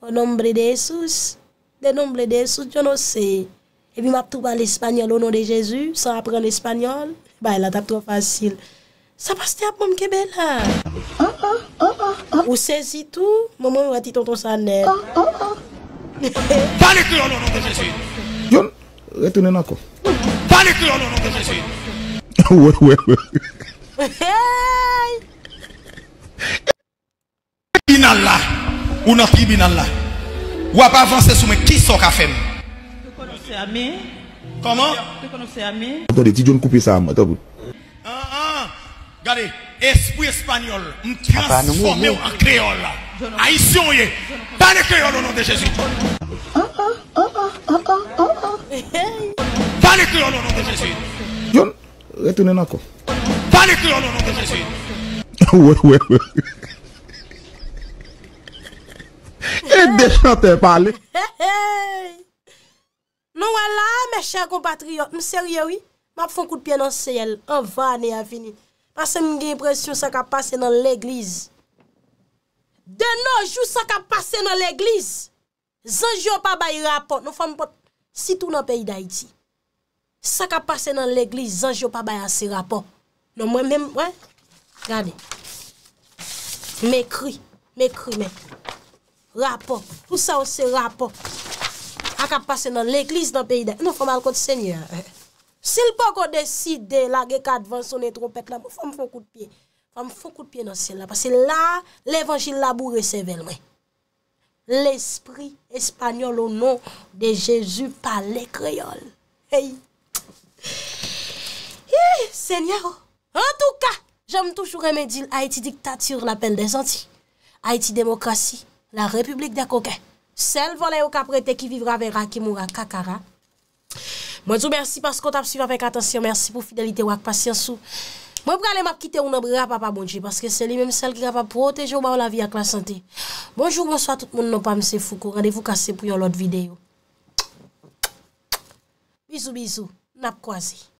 oh o nombre de Jesus, de nombre de Jesus, jono se, epi map tou pa l'espanyol, ono de Jezu, sa apre l'espanyol, bay la tap tro fasil, sa pastè ap m kebe la. Ah, ah, ah, ou sezi tou, moun ou ati ton ton sanel. Panik lolo nou gen jesuit Yon, retounen akou Panik lolo nou gen jesuit Ouwewewe Ouwewewe Ouwewewe Minalla, ou nan ki minalla Wap avanse sou men ki sok afen Te konose ami Kamo? Te konose ami Gade Espri espanyol, m transforme ou an kreol. A isyon ye, pan ek kreol ou nan de jesid. Pan ek kreol ou nan de jesid. Yon, retounen akou. Pan ek kreol ou nan de jesid. Ouwe, ouwe, ouwe. E dejan te pale. Nou wala, me chan kompatriyo. Mse ryewi, ma fon kout piye nan seyel. An va ane avini. Ase mge presyon sa ka pase nan l'eglize. De nou jou sa ka pase nan l'eglize. Zanjou pa bay rapor. Nou fòm pot sitou nan peyi da iti. Sa ka pase nan l'eglize, zanjou pa bay ase rapor. Nou mwen mwen, wè? Gade. Mè kri, mè kri mè. Rapor. Fòm sa ou se rapor. A ka pase nan l'eglize nan peyi da iti. Nou fòm al kote semyè. Mwen mwen. Sil pou kon deside la ge kat van son etropèk la, pou fòm fòm kout piye. Fòm fòm kout piye nan sel la. Pase la, l'Evangile la bou resevel mwen. L'esprit espanyol ou non de Jezu pa le kreyol. Hey! Hi! Eh, Senyè ou! En tout ka, jèm touchou remèdi l'Haiti diktat sur l'apel de zanti. Haiti demokrasi, la republik de koke. Sel volè ou ka prete ki vivra ve rakim ou a kakara. Hi! Mwen sou mersi pas kon tap suivan fek atensyon, mersi pou fidelite wak pasyansou. Mwen pou gale map kite ou nan bra papa mounji, bon paske se li menm sel gra pa proteje ou ba ou la vi ak la sante. Bonjou, monswa, tout moun nan pa mse Fouko, rade vou kase pou yon lot videyo. Bizou, bizou, nap kwa zi.